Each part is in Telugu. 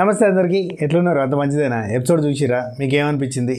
నమస్తే అందరికీ ఎట్లున్నారు అంత మంచిదేనా ఎపిసోడ్ చూసిరా మీకు ఏమనిపించింది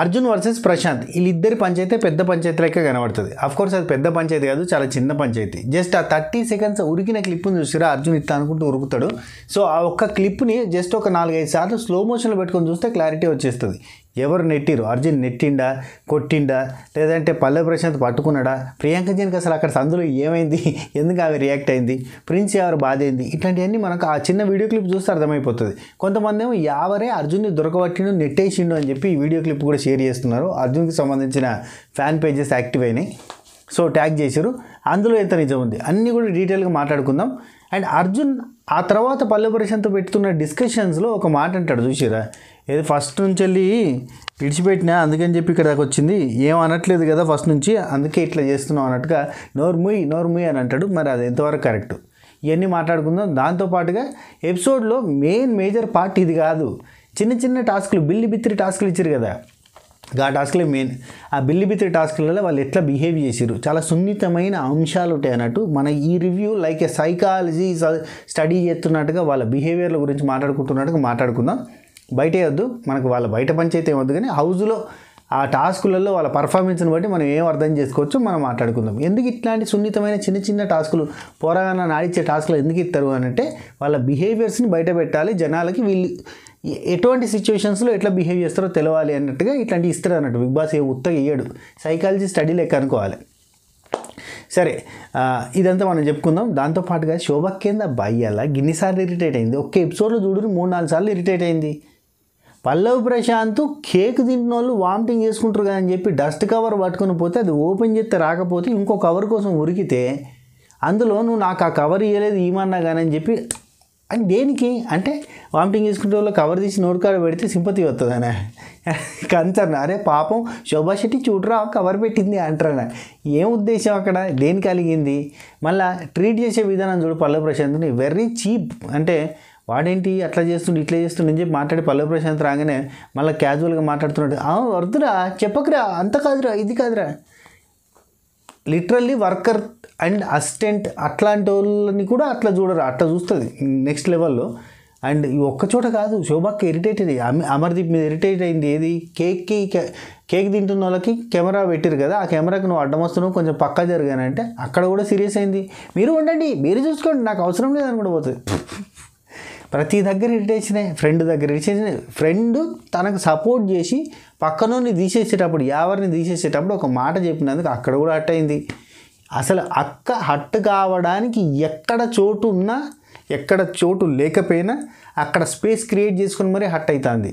అర్జున్ వర్సెస్ ప్రశాంత్ వీళ్ళిద్దరి పంచాయతీ పెద్ద పంచాయతీ లెక్క కనబడుతుంది కోర్స్ అది పెద్ద పంచాయతీ కాదు చాలా చిన్న పంచాయతీ జస్ట్ ఆ థర్టీ సెకండ్స్ ఉరికిన క్లిప్ని చూసిరా అర్జున్ ఇట్లా అనుకుంటూ ఉరుకుతాడు సో ఆ ఒక్క క్లిప్ని జస్ట్ ఒక నాలుగైదు సార్లు స్లో మోషన్లో పెట్టుకొని చూస్తే క్లారిటీ వచ్చేస్తుంది ఎవరు నెట్టిరు అర్జున్ నెట్టిండా కొట్టిండా లేదంటే పల్లె ప్రశాంత్ పట్టుకున్నాడా ప్రియాంక జన్కి అసలు అక్కడ సందులో ఏమైంది ఎందుకు ఆమె రియాక్ట్ అయింది ప్రిన్స్ ఎవరు బాధ అయింది ఇట్లాంటివన్నీ మనకు ఆ చిన్న వీడియో క్లిప్ చూస్తే అర్థమైపోతుంది కొంతమంది ఏమో ఎవరే అర్జున్ని దొరకబట్టిండు నెట్టేసిండు అని చెప్పి ఈ వీడియో క్లిప్ కూడా షేర్ చేస్తున్నారు అర్జున్కి సంబంధించిన ఫ్యాన్ పేజెస్ యాక్టివ్ అయినాయి సో ట్యాగ్ చేశారు అందులో ఎంత నిజం ఉంది అన్నీ కూడా డీటెయిల్గా మాట్లాడుకుందాం అండ్ అర్జున్ ఆ తర్వాత పల్లె ప్రశాంత్ పెడుతున్న డిస్కషన్స్లో ఒక మాట అంటాడు చూసిరా ఏది ఫస్ట్ నుంచి వెళ్ళి విడిచిపెట్టినా అందుకని చెప్పి ఇక్కడ దాకా వచ్చింది ఏం అనట్లేదు కదా ఫస్ట్ నుంచి అందుకే ఇట్లా చేస్తున్నాం అన్నట్టుగా నోర్ముయ్ నోర్ముయ్ అని అంటాడు మరి అది ఎంతవరకు కరెక్ట్ ఇవన్నీ మాట్లాడుకుందాం దాంతోపాటుగా ఎపిసోడ్లో మెయిన్ మేజర్ పార్ట్ ఇది కాదు చిన్న చిన్న టాస్క్లు బిల్లి బిత్తిరి టాస్క్లు ఇచ్చారు కదా ఆ టాస్క్లే మెయిన్ ఆ బిల్లి బిత్తిరి టాస్క్లలో వాళ్ళు ఎట్లా బిహేవ్ చేశారు చాలా సున్నితమైన అంశాలు ఉంటాయి అన్నట్టు మన ఈ review like a psychology study చేస్తున్నట్టుగా వాళ్ళ బిహేవియర్ల గురించి మాట్లాడుకుంటున్నట్టుగా మాట్లాడుకుందాం బయట వద్దు మనకు వాళ్ళ బయట పంచాయితీ వద్దు కానీ హౌజ్లో ఆ టాస్కులలో వాళ్ళ పర్ఫార్మెన్స్ని బట్టి మనం ఏం అర్థం చేసుకోవచ్చు మనం మాట్లాడుకుందాం ఎందుకు ఇట్లాంటి సున్నితమైన చిన్న చిన్న టాస్కులు పోరాగాన నాడిచ్చే టాస్కులు ఎందుకు ఇస్తారు అని అంటే వాళ్ళ బిహేవియర్స్ని బయట పెట్టాలి జనాలకి వీళ్ళు ఎటువంటి సిచ్యువేషన్స్లో ఎట్లా బిహేవ్ చేస్తారో తెలవాలి అన్నట్టుగా ఇట్లాంటి ఇస్తారు అన్నట్టు బిగ్ బాస్ ఏ ఉత్త ఇయ్యడు సైకాలజీ స్టడీ లెక్క అనుకోవాలి సరే ఇదంతా మనం చెప్పుకుందాం దాంతోపాటుగా శోభ కింద బయ్యాల గిన్నిసార్లు ఇరిటేట్ అయింది ఒక్క ఎపిసోడ్లో చూడు మూడు నాలుగు సార్లు ఇరిటేట్ అయింది పల్లవి ప్రశాంత్ కేక్ తింటున్న వాళ్ళు వామిటింగ్ చేసుకుంటారు కదా అని చెప్పి డస్ట్ కవర్ పట్టుకుని పోతే అది ఓపెన్ చేస్తే రాకపోతే ఇంకో కవర్ కోసం ఉరికితే అందులో నువ్వు నాకు ఆ కవర్ ఇవ్వలేదు ఏమన్నా కానీ అని చెప్పి అని దేనికి అంటే వామిటింగ్ చేసుకుంటే వాళ్ళు కవర్ తీసి నోటికాడ పెడితే సింపతి వస్తుందనే కన్సర్న్ అరే పాపం శోభా శెట్టి చూడరా కవర్ పెట్టింది అంటారా ఏం ఉద్దేశం అక్కడ దేని కలిగింది మళ్ళీ ట్రీట్ చేసే విధానం చూడు పల్లవి ప్రశాంత్ని వెరీ చీప్ అంటే వాడేంటి అట్లా చేస్తుండు ఇట్లా చేస్తుండు అని చెప్పి మాట్లాడి పల్లవి ప్రశాంత్ రాగానే మళ్ళీ క్యాజువల్గా మాట్లాడుతున్నాడు వర్దురా చెప్పకురా అంత కాదురా ఇది కాదురా లిటరల్లీ వర్కర్ అండ్ అసిస్టెంట్ అట్లాంటి వాళ్ళని కూడా అట్లా చూడరు అట్లా చూస్తుంది నెక్స్ట్ లెవెల్లో అండ్ ఒక్క చోట కాదు శోభాకి ఇరిటేట్ అయ్యి అమర్దీప్ మీద ఇరిటేట్ అయింది ఏది కేక్కి కేక్ తింటున్న వాళ్ళకి కెమెరా పెట్టారు కదా ఆ కెమెరాకి నువ్వు అడ్డం వస్తున్నావు కొంచెం పక్కా జరిగానంటే అక్కడ కూడా సీరియస్ అయింది మీరు ఉండండి మీరు చూసుకోండి నాకు అవసరం లేదనుకోబోతుంది ప్రతి దగ్గర ఇరిటేషనే ఫ్రెండ్ దగ్గర ఇరిటేషన్ ఫ్రెండ్ తనకు సపోర్ట్ చేసి పక్కనోని తీసేసేటప్పుడు ఎవరిని తీసేసేటప్పుడు ఒక మాట చెప్పినందుకు అక్కడ కూడా హట్ అయింది అసలు అక్క హట్ కావడానికి ఎక్కడ చోటు ఉన్నా ఎక్కడ చోటు లేకపోయినా అక్కడ స్పేస్ క్రియేట్ చేసుకుని మరీ హట్ అవుతుంది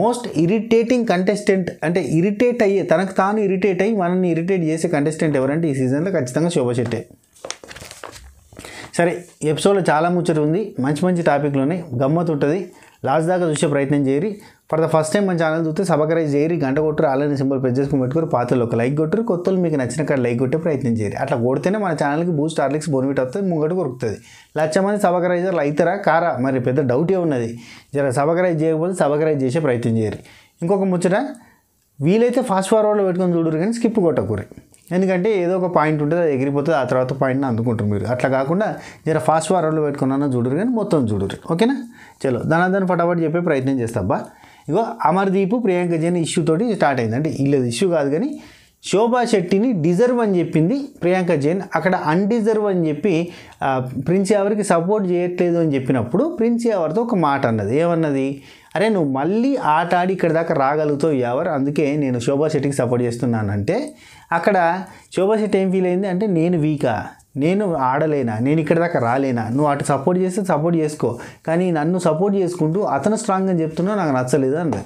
మోస్ట్ ఇరిటేటింగ్ కంటెస్టెంట్ అంటే ఇరిటేట్ అయ్యే తనకు తాను ఇరిటేట్ అయ్యి మనల్ని ఇరిటేట్ చేసే కంటెస్టెంట్ ఎవరంటే ఈ సీజన్లో ఖచ్చితంగా శోభ సరే ఎపిసోడ్లో చాలా ముచ్చట ఉంది మంచి మంచి టాపిక్లోనే గమ్మత్ ఉంటుంది లాస్ట్ దాకా చూసే ప్రయత్నం చేయరు ఫర్ ద ఫస్ట్ టైం మన ఛానల్ చూస్తే సబకరైజ్ చేయరు గంట కొట్టరు ఆల్రెడీ సింబల్ ప్రెస్ చేసుకుని పెట్టుకుని పాత్రలో ఒక లైక్ కొట్టరు కొత్తలు మీకు నచ్చిన కాడ లైక్ కొట్టే ప్రయత్నం చేయరు అట్లా కొడితేనే మన ఛానల్కి బూస్ట్ ఆర్లిక్స్ బోన్విట్ వస్తుంది ముంగట కొరుకుతుంది లక్ష మంది సబకరైజర్లు అవుతారా కారా మరి పెద్ద డౌటే ఉన్నది జర సబకరైజ్ చేయకపోతే సబకరైజ్ చేసే ప్రయత్నం చేయరు ఇంకొక ముచ్చట వీలైతే ఫాస్ట్ ఫార్వర్డ్లో పెట్టుకొని చూడరు కానీ స్కిప్ కొట్టకూరి ఎందుకంటే ఏదో ఒక పాయింట్ ఉంటుంది అది ఎగిరిపోతుంది ఆ తర్వాత పాయింట్ని అందుకుంటారు మీరు అట్లా కాకుండా జర ఫాస్ట్ ఫార్వర్డ్లో పెట్టుకున్నాను చూడరు కానీ మొత్తం చూడరు ఓకేనా చలో దాని దాన్ని ఫటాఫట్ చెప్పే ప్రయత్నం చేస్తాబ్బా ఇగో అమర్దీప్ ప్రియాంక జైన్ ఇష్యూతోటి స్టార్ట్ అయింది అంటే వీళ్ళది ఇష్యూ కాదు కానీ శోభా శెట్టిని డిజర్వ్ అని చెప్పింది ప్రియాంక జైన్ అక్కడ అన్డిజర్వ్ అని చెప్పి ప్రిన్స్ ఎవరికి సపోర్ట్ చేయట్లేదు అని చెప్పినప్పుడు ప్రిన్స్ ఎవరితో ఒక మాట అన్నది ఏమన్నది అరే నువ్వు మళ్ళీ ఆట ఆడి ఇక్కడ దాకా రాగలుగుతావు ఎవరు అందుకే నేను శోభా శెట్టికి సపోర్ట్ చేస్తున్నానంటే అక్కడ శోభా శెట్టి ఏం ఫీల్ అయింది అంటే నేను వీకా నేను ఆడలేనా నేను ఇక్కడ దాకా రాలేనా నువ్వు అటు సపోర్ట్ చేస్తే సపోర్ట్ చేసుకో కానీ నన్ను సపోర్ట్ చేసుకుంటూ అతను స్ట్రాంగ్ అని చెప్తున్నా నాకు నచ్చలేదు అన్నది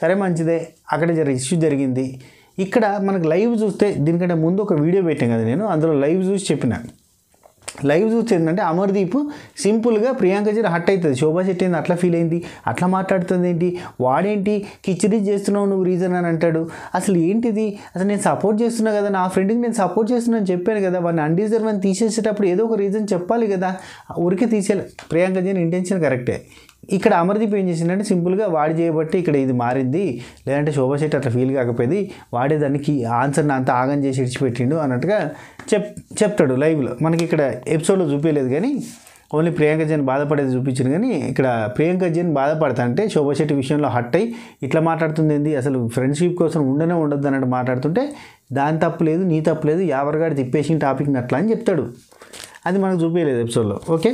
సరే మంచిదే అక్కడ జర ఇష్యూ జరిగింది ఇక్కడ మనకు లైవ్ చూస్తే దీనికంటే ముందు ఒక వీడియో పెట్టాను కదా నేను అందులో లైవ్ చూసి చెప్పిన లైవ్ చూస్తే ఏంటంటే అమర్దీప్ సింపుల్గా ప్రియాంక జర హట్ అవుతుంది శోభా శెట్టి ఏంది అట్లా ఫీల్ అయింది అట్లా మాట్లాడుతుంది ఏంటి వాడేంటి కిచిడి చేస్తున్నావు నువ్వు రీజన్ అని అంటాడు అసలు ఏంటిది అసలు నేను సపోర్ట్ చేస్తున్నా కదా నా ఫ్రెండ్కి నేను సపోర్ట్ చేస్తున్నాను చెప్పాను కదా వాడిని అన్డిజర్వ్ అని తీసేసేటప్పుడు ఏదో ఒక రీజన్ చెప్పాలి కదా ఊరికే తీసేయాలి ప్రియాంక జీ ఇంటెన్షన్ కరెక్టే ఇక్కడ అమర్దీప్ ఏం చేసిందంటే సింపుల్గా వాడి చేయబట్టి ఇక్కడ ఇది మారింది లేదంటే శోభా శెట్టి అట్లా ఫీల్ కాకపోయింది వాడే దానికి ఆన్సర్ని అంతా ఆగం చేసి ఇడిచిపెట్టిండు అన్నట్టుగా చెప్ చెప్తాడు లైవ్లో మనకి ఇక్కడ ఎపిసోడ్లో చూపించలేదు కానీ ఓన్లీ ప్రియాంక జైన్ బాధపడేది చూపించింది కానీ ఇక్కడ ప్రియాంక జైన్ బాధపడతా అంటే శోభా శెట్టి విషయంలో హట్ అయ్యి ఇట్లా మాట్లాడుతుంది ఏంది అసలు ఫ్రెండ్షిప్ కోసం ఉండనే ఉండద్దు అన్నట్టు మాట్లాడుతుంటే దాని తప్పు లేదు నీ తప్పు లేదు యావరిగాడు తిప్పేసిన టాపిక్ అట్లా అని చెప్తాడు అది మనకు చూపించలేదు ఎపిసోడ్లో ఓకే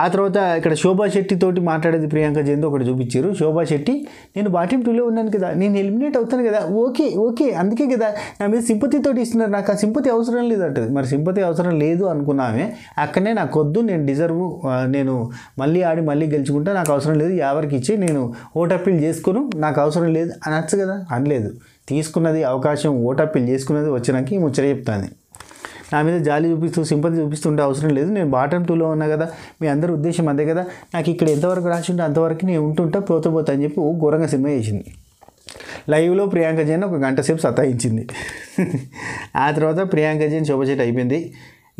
ఆ తర్వాత ఇక్కడ శోభా శెట్టి తోటి మాట్లాడేది ప్రియాంక జయంతి ఒకటి చూపించారు శోభా శెట్టి నేను బాటిం టూలో ఉన్నాను కదా నేను ఎలిమినేట్ అవుతాను కదా ఓకే ఓకే అందుకే కదా నా మీద సింపతితో ఇస్తున్నారు నాకు ఆ సింపతి అవసరం లేదు అంటది మరి సింపతి అవసరం లేదు అనుకున్నామే అక్కడనే నాకు వద్దు నేను డిజర్వ్ నేను మళ్ళీ ఆడి మళ్ళీ గెలుచుకుంటా నాకు అవసరం లేదు ఎవరికి ఇచ్చి నేను ఓట్ అప్పీల్ నాకు అవసరం లేదు అనొచ్చు కదా అనలేదు తీసుకున్నది అవకాశం ఓట్ అప్పీల్ చేసుకున్నది వచ్చినాక ముచ్చట చెప్తాను నా మీద జాలి చూపిస్తూ సింపతి చూపిస్తుంటే అవసరం లేదు నేను బాటమ్ టూలో ఉన్నా కదా మీ అందరి ఉద్దేశం అదే కదా నాకు ఇక్కడ ఎంతవరకు రాసి ఉంటే అంతవరకు నేను ఉంటుంటా పోతపోతా అని చెప్పి ఘోరంగా సినిమా చేసింది లైవ్లో ప్రియాంక జైన్ ఒక గంట సేపు సతాయించింది ఆ తర్వాత ప్రియాంక జైన్ శోభచేట్ అయిపోయింది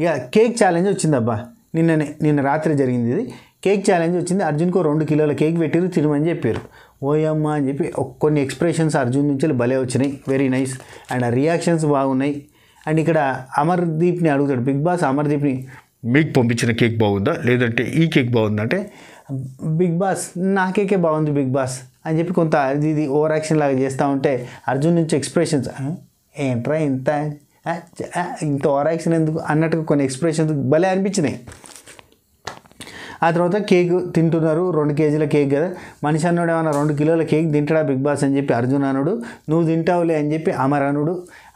ఇక కేక్ ఛాలెంజ్ వచ్చిందబ్బా నిన్ననే నిన్న రాత్రి జరిగింది ఇది కేక్ ఛాలెంజ్ వచ్చింది అర్జున్కో రెండు కిలోల కేక్ పెట్టిరు తినమని చెప్పారు ఓయమ్మ అని చెప్పి కొన్ని ఎక్స్ప్రెషన్స్ అర్జున్ నుంచి భలే వచ్చినాయి వెరీ నైస్ అండ్ ఆ రియాక్షన్స్ బాగున్నాయి అండ్ ఇక్కడ అమర్దీప్ని అడుగుతాడు బిగ్ బాస్ అమర్దీప్ని మీకు పంపించిన కేక్ బాగుందా లేదంటే ఈ కేక్ బాగుందా అంటే బిగ్ బాస్ నా కేకే బాగుంది బిగ్ బాస్ అని చెప్పి కొంత ఇది ఓవర్ యాక్షన్ లాగా చేస్తూ ఉంటే అర్జున్ నుంచి ఎక్స్ప్రెషన్స్ ఏంట్రా ఇంత ఇంత ఓవర్ యాక్షన్ ఎందుకు అన్నట్టుగా కొన్ని ఎక్స్ప్రెషన్స్ భలే అనిపించినాయి ఆ తర్వాత కేక్ తింటున్నారు రెండు కేజీల కేక్ కదా మనిషి అన్నాడు ఏమన్నా రెండు కిలోల కేక్ తింటాడా బిగ్ బాస్ అని చెప్పి అర్జున్ అనుడు నువ్వు తింటావులే అని చెప్పి అమర్ అనుడు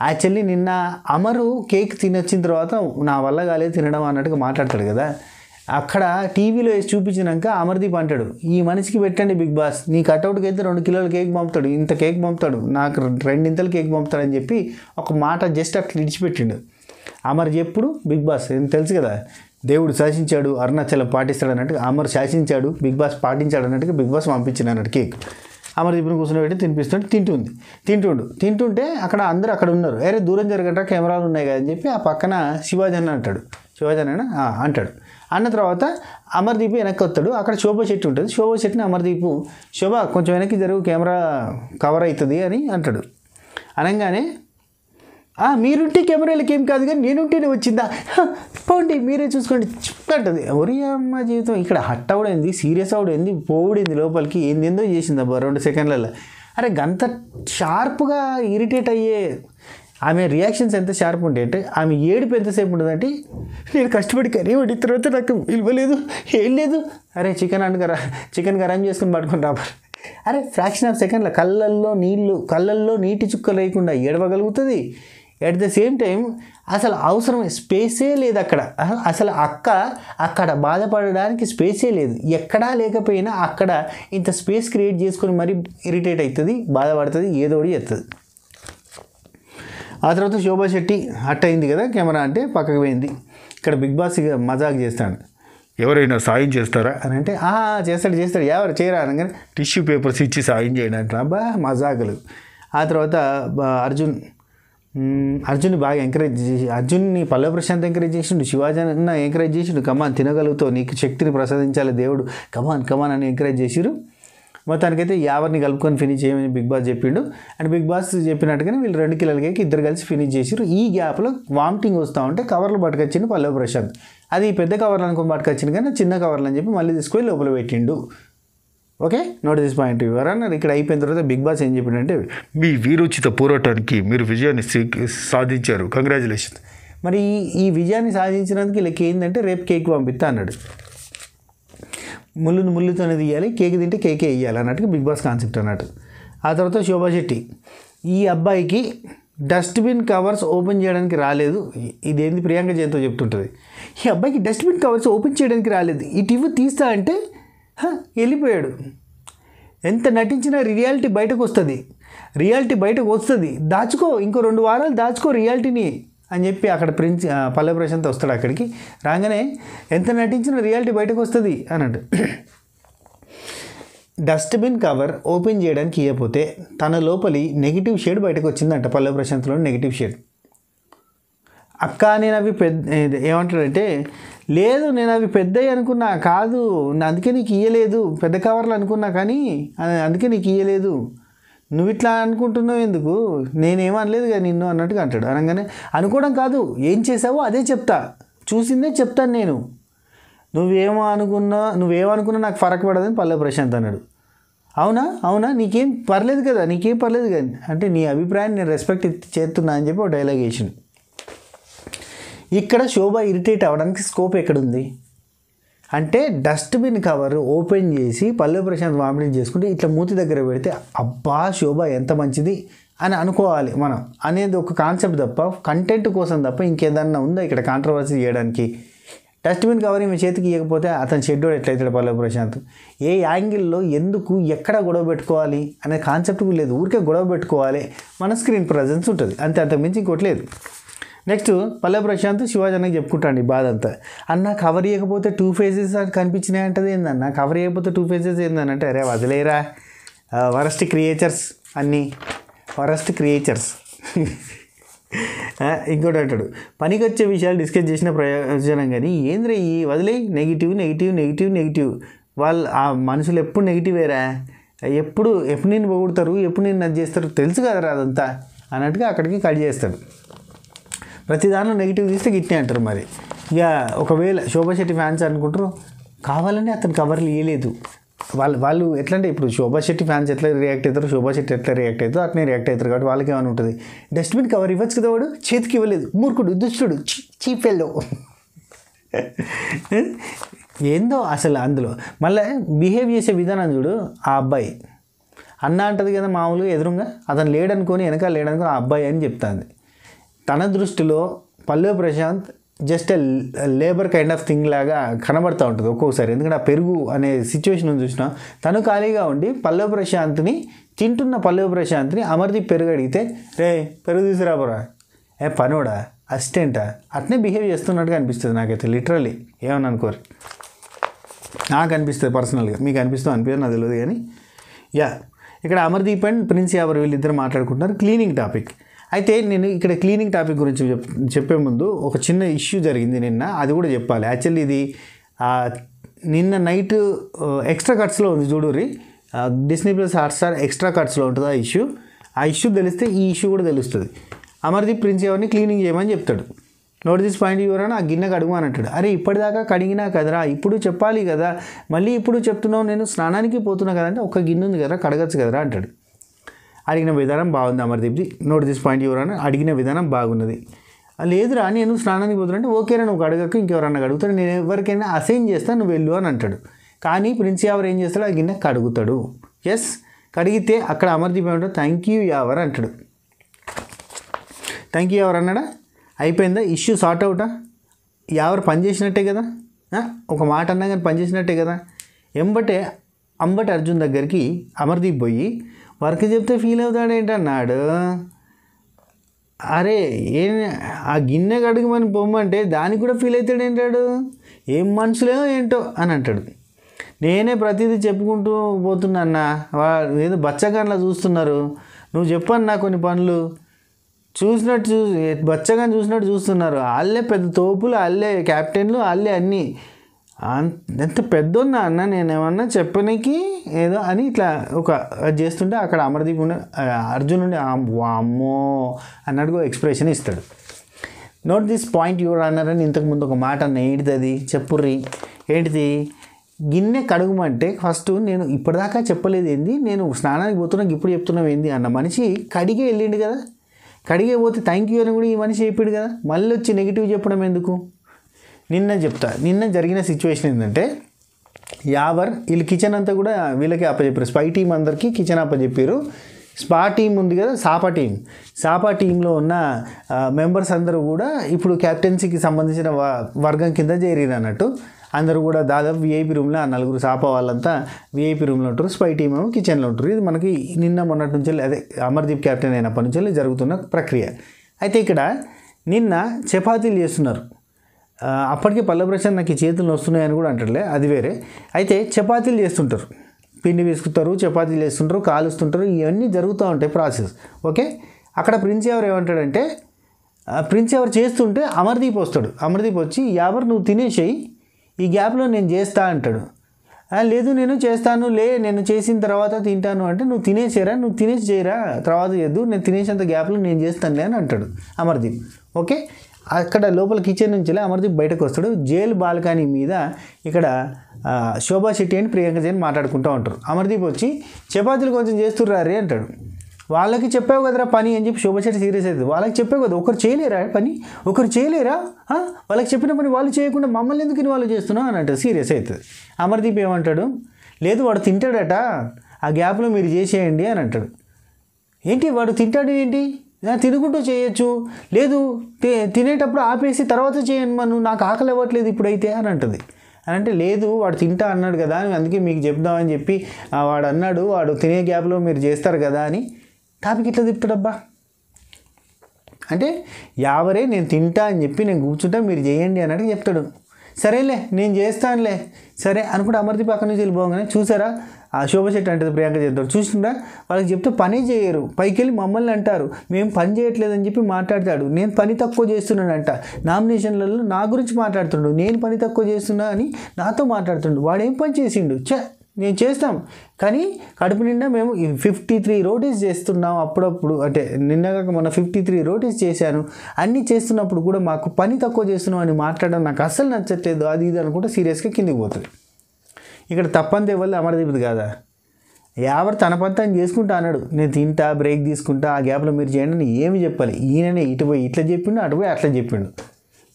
యాక్చువల్లీ నిన్న అమరు కేక్ తినొచ్చిన తర్వాత నా వల్ల కాలేదు తినడం అన్నట్టుగా మాట్లాడతాడు కదా అక్కడ టీవీలో వేసి చూపించినాక అమర్దీప్ అంటాడు ఈ మనిషికి పెట్టండి బిగ్ బాస్ నీ కట్అవుట్కి అయితే రెండు కిలోల కేక్ పంపుతాడు ఇంత కేక్ పంపుతాడు నాకు రెండింతలు కేక్ పంపుతాడని చెప్పి ఒక మాట జస్ట్ అట్లా విడిచిపెట్టిండు అమర్ చెప్పుడు బిగ్ బాస్ తెలుసు కదా దేవుడు శాసించాడు అరుణాచలం పాటిస్తాడు అన్నట్టుగా అమర్ శాసించాడు బిగ్ బాస్ పాటించాడు అన్నట్టుగా బిగ్ బాస్ పంపించాడు అన్నట్టు కేక్ అమర కూర్చొని పెట్టి తినిపిస్తుంటే తింటుంది తింటుండు తింటుంటే అక్కడ అందరు అక్కడ ఉన్నారు అరే దూరం జరగట కెమెరాలు ఉన్నాయి కదా అని చెప్పి ఆ పక్కన శివాజన్ అని అంటాడు శివాజన్ అంటాడు అన్న తర్వాత అమర్దీప్ వెనక్కి వస్తాడు అక్కడ శోభ చెట్టు ఉంటుంది శోభ చెట్టుని అమర్దీప్ శోభ కొంచెం వెనక్కి జరుగు కెమెరా కవర్ అవుతుంది అని అంటాడు అనగానే మీరుంటే కెమెరాలకి ఏం కాదు కానీ నేనుంటేనే వచ్చిందా పోండి మీరే చూసుకోండి చుట్టది ఎవరి అమ్మ జీవితం ఇక్కడ హట్ అవడైంది సీరియస్ అవడైంది పోవుడింది లోపలికి ఏందేందో చేసిందబ్బా రెండు సెకండ్లలో అరే గంత షార్ప్గా ఇరిటేట్ అయ్యే ఆమె రియాక్షన్స్ ఎంత షార్ప్ ఉంటాయి అంటే ఆమె ఏడుపు ఎంతసేపు ఉంటుందంటే నేను కష్టపడి కర్రీ వండి తర్వాత నాకు ఇవ్వలేదు ఏం లేదు అరే చికెన్ అనుకరా చికెన్ గరం చేసుకుని పడుకుని రాబర్ అరే ఫ్రాక్షన్ ఆఫ్ సెకండ్ల కళ్ళల్లో నీళ్ళు కళ్ళల్లో నీటి చుక్క లేకుండా ఏడవగలుగుతుంది ఎట్ ద సేమ్ టైం అసలు అవసరం స్పేసే లేదు అక్కడ అసలు అక్క అక్కడ బాధపడడానికి స్పేసే లేదు ఎక్కడా లేకపోయినా అక్కడ ఇంత స్పేస్ క్రియేట్ చేసుకొని మరీ ఇరిటేట్ అవుతుంది బాధపడుతుంది ఏదోడి ఎత్తుంది ఆ తర్వాత శోభా శెట్టి అట్ అయింది కదా కెమెరా అంటే పక్కకు పోయింది ఇక్కడ బిగ్ బాస్ మజాక్ చేస్తాడు ఎవరైనా సాయం చేస్తారా అని అంటే చేస్తాడు చేస్తాడు ఎవరు చేయరా అనగానే టిష్యూ పేపర్స్ ఇచ్చి సాయం చేయడానికి బా మజాకులు ఆ తర్వాత అర్జున్ అర్జున్ బాగా ఎంకరేజ్ చేసి అర్జున్ని పల్లె ప్రశాంత్ ఎంకరేజ్ చేసిండు శివాజీ అన్న ఎంకరేజ్ చేసిండు కమాన్ తినగలుగుతావు నీకు శక్తిని ప్రసాదించాలి దేవుడు కమాన్ కమాన్ అని ఎంకరేజ్ చేసిరు మొత్తానికైతే యావర్ని కలుపుకొని ఫినిష్ చేయమని బిగ్ బాస్ చెప్పిండు అండ్ బిగ్ బాస్ చెప్పినట్టుగానే వీళ్ళు రెండు కిలోలకి ఇద్దరు కలిసి ఫినిష్ చేసిరు ఈ గ్యాప్లో వామిటింగ్ వస్తూ ఉంటే కవర్లు పట్టుకొచ్చిండు పల్లవ ప్రశాంత్ అది పెద్ద కవర్లు అనుకుని పట్టుకొచ్చింది కానీ చిన్న కవర్లు అని చెప్పి మళ్ళీ తీసుకొని లోపల పెట్టిండు ఓకే నోట్ దిస్ పాయింట్ ఎవరన్నారు ఇక్కడ అయిపోయిన తర్వాత బిగ్ బాస్ ఏం చెప్పిందంటే మీ వీరుచిత పోరాటానికి మీరు విజయాన్ని సాధించారు కంగ్రాచులేషన్ మరి ఈ విజయాన్ని సాధించినందుకు ఇలా ఏంటంటే రేపు కేక్ పంపిస్తా అన్నాడు ముళ్ళును ముళ్ళుతోనే తీయాలి కేక్ తింటే కేకే వేయాలి అన్నట్టుగా బిగ్ బాస్ కాన్సెప్ట్ అన్నట్టు ఆ తర్వాత శోభా శెట్టి ఈ అబ్బాయికి డస్ట్బిన్ కవర్స్ ఓపెన్ చేయడానికి రాలేదు ఇదేంది ప్రియాంక జయంతో చెప్తుంటుంది ఈ అబ్బాయికి డస్ట్బిన్ కవర్స్ ఓపెన్ చేయడానికి రాలేదు ఈ టీవీ తీస్తా అంటే వెళ్ళిపోయాడు ఎంత నటించినా రియాలిటీ బయటకు వస్తుంది రియాలిటీ బయటకు వస్తుంది దాచుకో ఇంకో రెండు వారాలు దాచుకో రియాలిటీని అని చెప్పి అక్కడ ప్రిన్స్ పల్లె ప్రశాంత్ వస్తాడు అక్కడికి రాగానే ఎంత నటించినా రియాలిటీ బయటకు వస్తుంది అన్నాడు డస్ట్బిన్ కవర్ ఓపెన్ చేయడానికి ఇవ్వకపోతే తన లోపలి నెగిటివ్ షేడ్ బయటకు వచ్చిందంట పల్లె ప్రశాంత్లో నెగిటివ్ షేడ్ అక్క నేను అవి పెద్ద ఏమంటాడంటే లేదు నేను అవి పెద్దవి అనుకున్నా కాదు అందుకే నీకు ఇయ్యలేదు పెద్ద కవర్లు అనుకున్నా కానీ అందుకే నీకు ఇయ్యలేదు నువ్వు ఇట్లా అనుకుంటున్నావు ఎందుకు నేనేమనలేదు కదా నిన్ను అన్నట్టుగా అంటాడు అనగానే అనుకోవడం కాదు ఏం చేసావో అదే చెప్తా చూసిందే చెప్తాను నేను నువ్వేమో అనుకున్నా నువ్వేమనుకున్నా నాకు ఫరక్ పడదని పల్లె ప్రశాంత్ అన్నాడు అవునా అవునా నీకేం పర్లేదు కదా నీకేం పర్లేదు కానీ అంటే నీ అభిప్రాయాన్ని నేను రెస్పెక్ట్ చేస్తున్నా అని చెప్పి ఒక డైలాగ్ వేసిండు ఇక్కడ శోభ ఇరిటేట్ అవ్వడానికి స్కోప్ ఎక్కడుంది అంటే డస్ట్బిన్ కవర్ ఓపెన్ చేసి పల్లె ప్రశాంత్ వామిటింగ్ చేసుకుంటే ఇట్లా మూతి దగ్గర పెడితే అబ్బా శోభ ఎంత మంచిది అని అనుకోవాలి మనం అనేది ఒక కాన్సెప్ట్ తప్ప కంటెంట్ కోసం తప్ప ఇంకేదన్నా ఉందా ఇక్కడ కాంట్రవర్సీ చేయడానికి డస్ట్బిన్ కవర్ ఈమె చేతికి ఇవ్వకపోతే అతని షెడ్యూల్ ఎట్లయితాడు పల్లె ప్రశాంత్ ఏ యాంగిల్లో ఎందుకు ఎక్కడ గొడవ పెట్టుకోవాలి అనే కాన్సెప్ట్ లేదు ఊరికే గొడవ పెట్టుకోవాలి మన స్క్రీన్ ప్రజెన్స్ ఉంటుంది అంతే అంతకుమించి ఇంకోటి లేదు నెక్స్ట్ పల్లె ప్రశాంత్ శివాజీ అన్నకి చెప్పుకుంటాండి బాధ అంతా అన్న కవర్ చేయకపోతే టూ ఫేజెస్ కనిపించినాయి అంటది ఏందన్న కవర్ చేయకపోతే టూ ఫేజెస్ అంటే అరే వదిలేరా వరస్ట్ క్రియేచర్స్ అన్నీ వరస్ట్ క్రియేచర్స్ ఇంకోటి అంటాడు పనికొచ్చే విషయాలు డిస్కస్ చేసిన ప్రయోజనం కానీ ఏంద్రే ఈ వదిలే నెగిటివ్ నెగిటివ్ నెగిటివ్ నెగిటివ్ వాళ్ళు ఆ మనుషులు ఎప్పుడు నెగిటివేరా ఎప్పుడు ఎప్పుడు నేను పొగుడతారు ఎప్పుడు నేను అది చేస్తారు తెలుసు కదరా అదంతా అన్నట్టుగా అక్కడికి కట్ చేస్తాడు ప్రతి దానిలో నెగిటివ్ తీస్తే గిట్నే అంటారు మరి ఇక ఒకవేళ శోభాశెట్టి ఫ్యాన్స్ అనుకుంటారు కావాలని అతను కవర్లు ఇవ్వలేదు వాళ్ళు వాళ్ళు ఎట్లా అంటే ఇప్పుడు శోభా శెట్టి ఫ్యాన్స్ ఎట్లా రియాక్ట్ అవుతారు శోభా శెట్టి ఎట్లా రియాక్ట్ అవుతారు అట్లనే రియాక్ట్ అవుతారు కాబట్టి వాళ్ళకి ఏమైనా ఉంటుంది డస్ట్బిన్ కవర్ ఇవ్వచ్చు కదా వాడు చేతికి ఇవ్వలేదు మూర్ఖుడు దుష్టుడు చీప్ ఎల్లో ఏందో అసలు అందులో మళ్ళీ బిహేవ్ చేసే విధానం చూడు ఆ అబ్బాయి అన్న అంటది కదా మామూలుగా ఎదురుగా అతను లేడనుకొని వెనకాల లేడనుకొని ఆ అబ్బాయి అని చెప్తాంది తన దృష్టిలో Palle Prashanth just labour kind of thing లాగా కనబడుతూ ఉంటుంది ఒక్కొక్కసారి ఎందుకంటే ఆ పెరుగు అనే సిచ్యువేషన్ చూసినా తను ఖాళీగా ఉండి పల్లె ప్రశాంత్ని తింటున్న పల్లె ప్రశాంత్ని అమర్దీప్ పెరుగు అడిగితే రే పెరుగు తీసుకురాబోరా ఏ పనోడా అసిస్టెంటా అట్నే బిహేవ్ చేస్తున్నట్టుగా అనిపిస్తుంది నాకైతే లిటరలీ ఏమని అనుకోరు నాకు అనిపిస్తుంది పర్సనల్గా మీకు అనిపిస్తుంది అనిపిస్తుంది నాకు తెలియదు కానీ యా ఇక్కడ అమర్దీప్ అండ్ ప్రిన్స్ యావర్ వీళ్ళిద్దరు మాట్లాడుకుంటున్నారు క్లీనింగ్ టాపిక్ అయితే నేను ఇక్కడ క్లీనింగ్ టాపిక్ గురించి చెప్పే ముందు ఒక చిన్న ఇష్యూ జరిగింది నిన్న అది కూడా చెప్పాలి యాక్చువల్లీ ఇది నిన్న నైట్ ఎక్స్ట్రా కట్స్లో ఉంది చూడురి డిస్నీ ప్లస్ హాట్స్టార్ ఎక్స్ట్రా కట్స్లో ఉంటుంది ఆ ఇష్యూ ఆ ఇష్యూ తెలిస్తే ఈ ఇష్యూ కూడా తెలుస్తుంది అమర్దీప్ ప్రిన్స్ ఎవరిని క్లీనింగ్ చేయమని చెప్తాడు నోట్ దిస్ పాయింట్ అని ఆ గిన్నె కడుగు అని అంటాడు అరే ఇప్పటిదాకా కడిగినా కదరా ఇప్పుడు చెప్పాలి కదా మళ్ళీ ఇప్పుడు చెప్తున్నావు నేను స్నానానికి పోతున్నా కదంటే ఒక గిన్నె ఉంది కదరా కడగచ్చు కదరా అంటాడు అడిగిన విధానం బాగుంది అమర్దీప్జీ నోట్ దిస్ పాయింట్ ఎవరన్నా అడిగిన విధానం బాగున్నది లేదురా నేను స్నానానికి అంటే ఓకేరా నువ్వు అడగక ఇంకెవరన్నా అడుగుతాడు నేను ఎవరికైనా అసైన్ చేస్తాను నువ్వు వెళ్ళు అని అంటాడు కానీ ప్రిన్స్ యావర్ ఏం చేస్తాడు ఆ గిన్నె కడుగుతాడు ఎస్ కడిగితే అక్కడ అమర్దీప్ ఏమంటాడు థ్యాంక్ యూ యావర్ అంటాడు థ్యాంక్ యూ యావర్ అన్నాడా అయిపోయిందా ఇష్యూ సార్ట్ అవుటా యావర్ పనిచేసినట్టే కదా ఒక మాట అన్నా కానీ పనిచేసినట్టే కదా ఎంబటే అంబటి అర్జున్ దగ్గరికి అమర్దీప్ పోయి వర్క్ చెప్తే ఫీల్ అవుతాడు ఏంటన్నాడు అరే ఏ ఆ గిన్నె కడుగుమని పొమ్మంటే దానికి కూడా ఫీల్ అవుతాడు ఏంటాడు ఏం మనుషులేమో ఏంటో అని అంటాడు నేనే ప్రతిదీ చెప్పుకుంటూ పోతున్నా వాళ్ళు ఏదో బచ్చగాన్లా చూస్తున్నారు నువ్వు చెప్పన్నా కొన్ని పనులు చూసినట్టు చూ బచ్చగా చూసినట్టు చూస్తున్నారు వాళ్ళే పెద్ద తోపులు వాళ్ళే క్యాప్టెన్లు వాళ్ళే అన్నీ ఎంత పెద్దోన్నా అన్న ఏమన్నా చెప్పనికి ఏదో అని ఇట్లా ఒక చేస్తుంటే అక్కడ అమరదీప్ ఉండే అర్జునుడి అమ్మో అన్నట్టుగా ఎక్స్ప్రెషన్ ఇస్తాడు నోట్ దిస్ పాయింట్ యువర్ అన్నారని ఇంతకుముందు ఒక మాట అన్న ఏంటిది అది చెప్పుర్రి ఏంటిది గిన్నె కడుగుమంటే ఫస్ట్ నేను ఇప్పటిదాకా చెప్పలేదు ఏంది నేను స్నానానికి పోతున్నాను ఇప్పుడు చెప్తున్నావు ఏంది అన్న మనిషి కడిగే వెళ్ళిండు కదా కడిగే పోతే థ్యాంక్ యూ అని కూడా ఈ మనిషి చెప్పాడు కదా మళ్ళీ వచ్చి నెగిటివ్ చెప్పడం ఎందుకు నిన్న చెప్తా నిన్న జరిగిన సిచ్యువేషన్ ఏంటంటే యావర్ వీళ్ళు కిచెన్ అంతా కూడా వీళ్ళకి అప్పచెప్పారు స్పై టీం అందరికీ కిచెన్ అప్పచెప్పారు స్పా టీం ఉంది కదా సాపా టీం సాపా టీంలో ఉన్న మెంబర్స్ అందరూ కూడా ఇప్పుడు క్యాప్టెన్సీకి సంబంధించిన వర్గం కింద చేరిరు అన్నట్టు అందరూ కూడా దాదాపు విఐపీ రూమ్లో ఆ నలుగురు సాప వాళ్ళంతా విఐపీ రూమ్లో ఉంటారు స్పై టీం ఏమో కిచెన్లో ఉంటారు ఇది మనకి నిన్న మొన్నటి నుంచి అదే అమర్దీప్ క్యాప్టెన్ అయినప్పటి నుంచి జరుగుతున్న ప్రక్రియ అయితే ఇక్కడ నిన్న చపాతీలు చేస్తున్నారు అప్పటికే ప్రసాద్ నాకు ఈ చేతులు వస్తున్నాయని కూడా అంటారులే అది వేరే అయితే చపాతీలు చేస్తుంటారు పిండి వేసుకుంటారు చపాతీలు చేస్తుంటారు కాలుస్తుంటారు ఇవన్నీ జరుగుతూ ఉంటాయి ప్రాసెస్ ఓకే అక్కడ ప్రిన్స్ ఎవరు ఏమంటాడంటే ప్రిన్స్ ఎవరు చేస్తుంటే అమర్దీప్ వస్తాడు అమర్దీప్ వచ్చి ఎవరు నువ్వు తినేసేయి ఈ గ్యాప్లో నేను చేస్తా అంటాడు లేదు నేను చేస్తాను లే నేను చేసిన తర్వాత తింటాను అంటే నువ్వు తినేసేరా నువ్వు తినేసి చేయరా తర్వాత చేద్దు నేను తినేసేంత గ్యాప్లో నేను చేస్తానులే అని అంటాడు అమర్దీప్ ఓకే అక్కడ లోపల కిచెన్ నుంచి అమర్దీప్ బయటకు వస్తాడు జైలు బాల్కనీ మీద ఇక్కడ శోభా శెట్టి అని ప్రియాంక జైన్ మాట్లాడుకుంటూ ఉంటారు అమర్దీప్ వచ్చి చపాతీలు కొంచెం చేస్తుర్రారే అంటాడు వాళ్ళకి చెప్పావు కదరా పని అని చెప్పి శెట్టి సీరియస్ అవుతుంది వాళ్ళకి చెప్పావు కదా ఒకరు చేయలేరా పని ఒకరు చేయలేరా వాళ్ళకి చెప్పిన పని వాళ్ళు చేయకుండా మమ్మల్ని ఎందుకు ఇన్వాల్వ్ చేస్తున్నావు అని అంటారు సీరియస్ అవుతుంది అమర్దీప్ ఏమంటాడు లేదు వాడు తింటాడట ఆ గ్యాప్లో మీరు చేసేయండి అని అంటాడు ఏంటి వాడు తింటాడు ఏంటి తినుకుంటూ చేయొచ్చు లేదు తినేటప్పుడు ఆపేసి తర్వాత చేయను మనం నాకు ఆకలి ఇవ్వట్లేదు ఇప్పుడైతే అని అంటుంది అని అంటే లేదు వాడు తింటా అన్నాడు కదా అని అందుకే మీకు చెప్దామని చెప్పి వాడు అన్నాడు వాడు తినే గ్యాప్లో మీరు చేస్తారు కదా అని టాపిక్ ఇట్లా తిప్పుతాడబ్బా అంటే యావరే నేను తింటా అని చెప్పి నేను కూర్చుంటా మీరు చేయండి అన్నట్టు చెప్తాడు సరేలే నేను చేస్తానులే సరే అనుకుంటే అమర్తి పక్కన నుంచి వెళ్ళిపోగానే చూసారా ఆ శోభ శెట్టి అంటే ప్రియాంక చేద్దాం చూసిందా వాళ్ళకి చెప్తే పని చేయరు పైకి వెళ్ళి మమ్మల్ని అంటారు మేము పని చేయట్లేదని చెప్పి మాట్లాడతాడు నేను పని తక్కువ చేస్తున్నానంట నామినేషన్లలో నా గురించి మాట్లాడుతుండు నేను పని తక్కువ చేస్తున్నా అని నాతో మాట్లాడుతుండు వాడు ఏం పని చేసిండు చే నేను చేస్తాం కానీ కడుపు నిండా మేము ఫిఫ్టీ త్రీ రోటీస్ చేస్తున్నాం అప్పుడప్పుడు అంటే నిన్నగా మొన్న ఫిఫ్టీ త్రీ రోటీస్ చేశాను అన్నీ చేస్తున్నప్పుడు కూడా మాకు పని తక్కువ చేస్తున్నాం అని మాట్లాడడం నాకు అస్సలు నచ్చట్లేదు అది ఇది అనుకుంటే సీరియస్గా కిందికి పోతుంది ఇక్కడ తప్పంది ఎవరు అమరదీప్ది కాదా ఎవరు తన పని అని చేసుకుంటా అన్నాడు నేను తింటా బ్రేక్ తీసుకుంటా ఆ గ్యాప్లో మీరు చేయండి అని ఏమి చెప్పాలి ఈయననే ఇటు పోయి ఇట్లా చెప్పిండు అటు పోయి అట్లా చెప్పిండు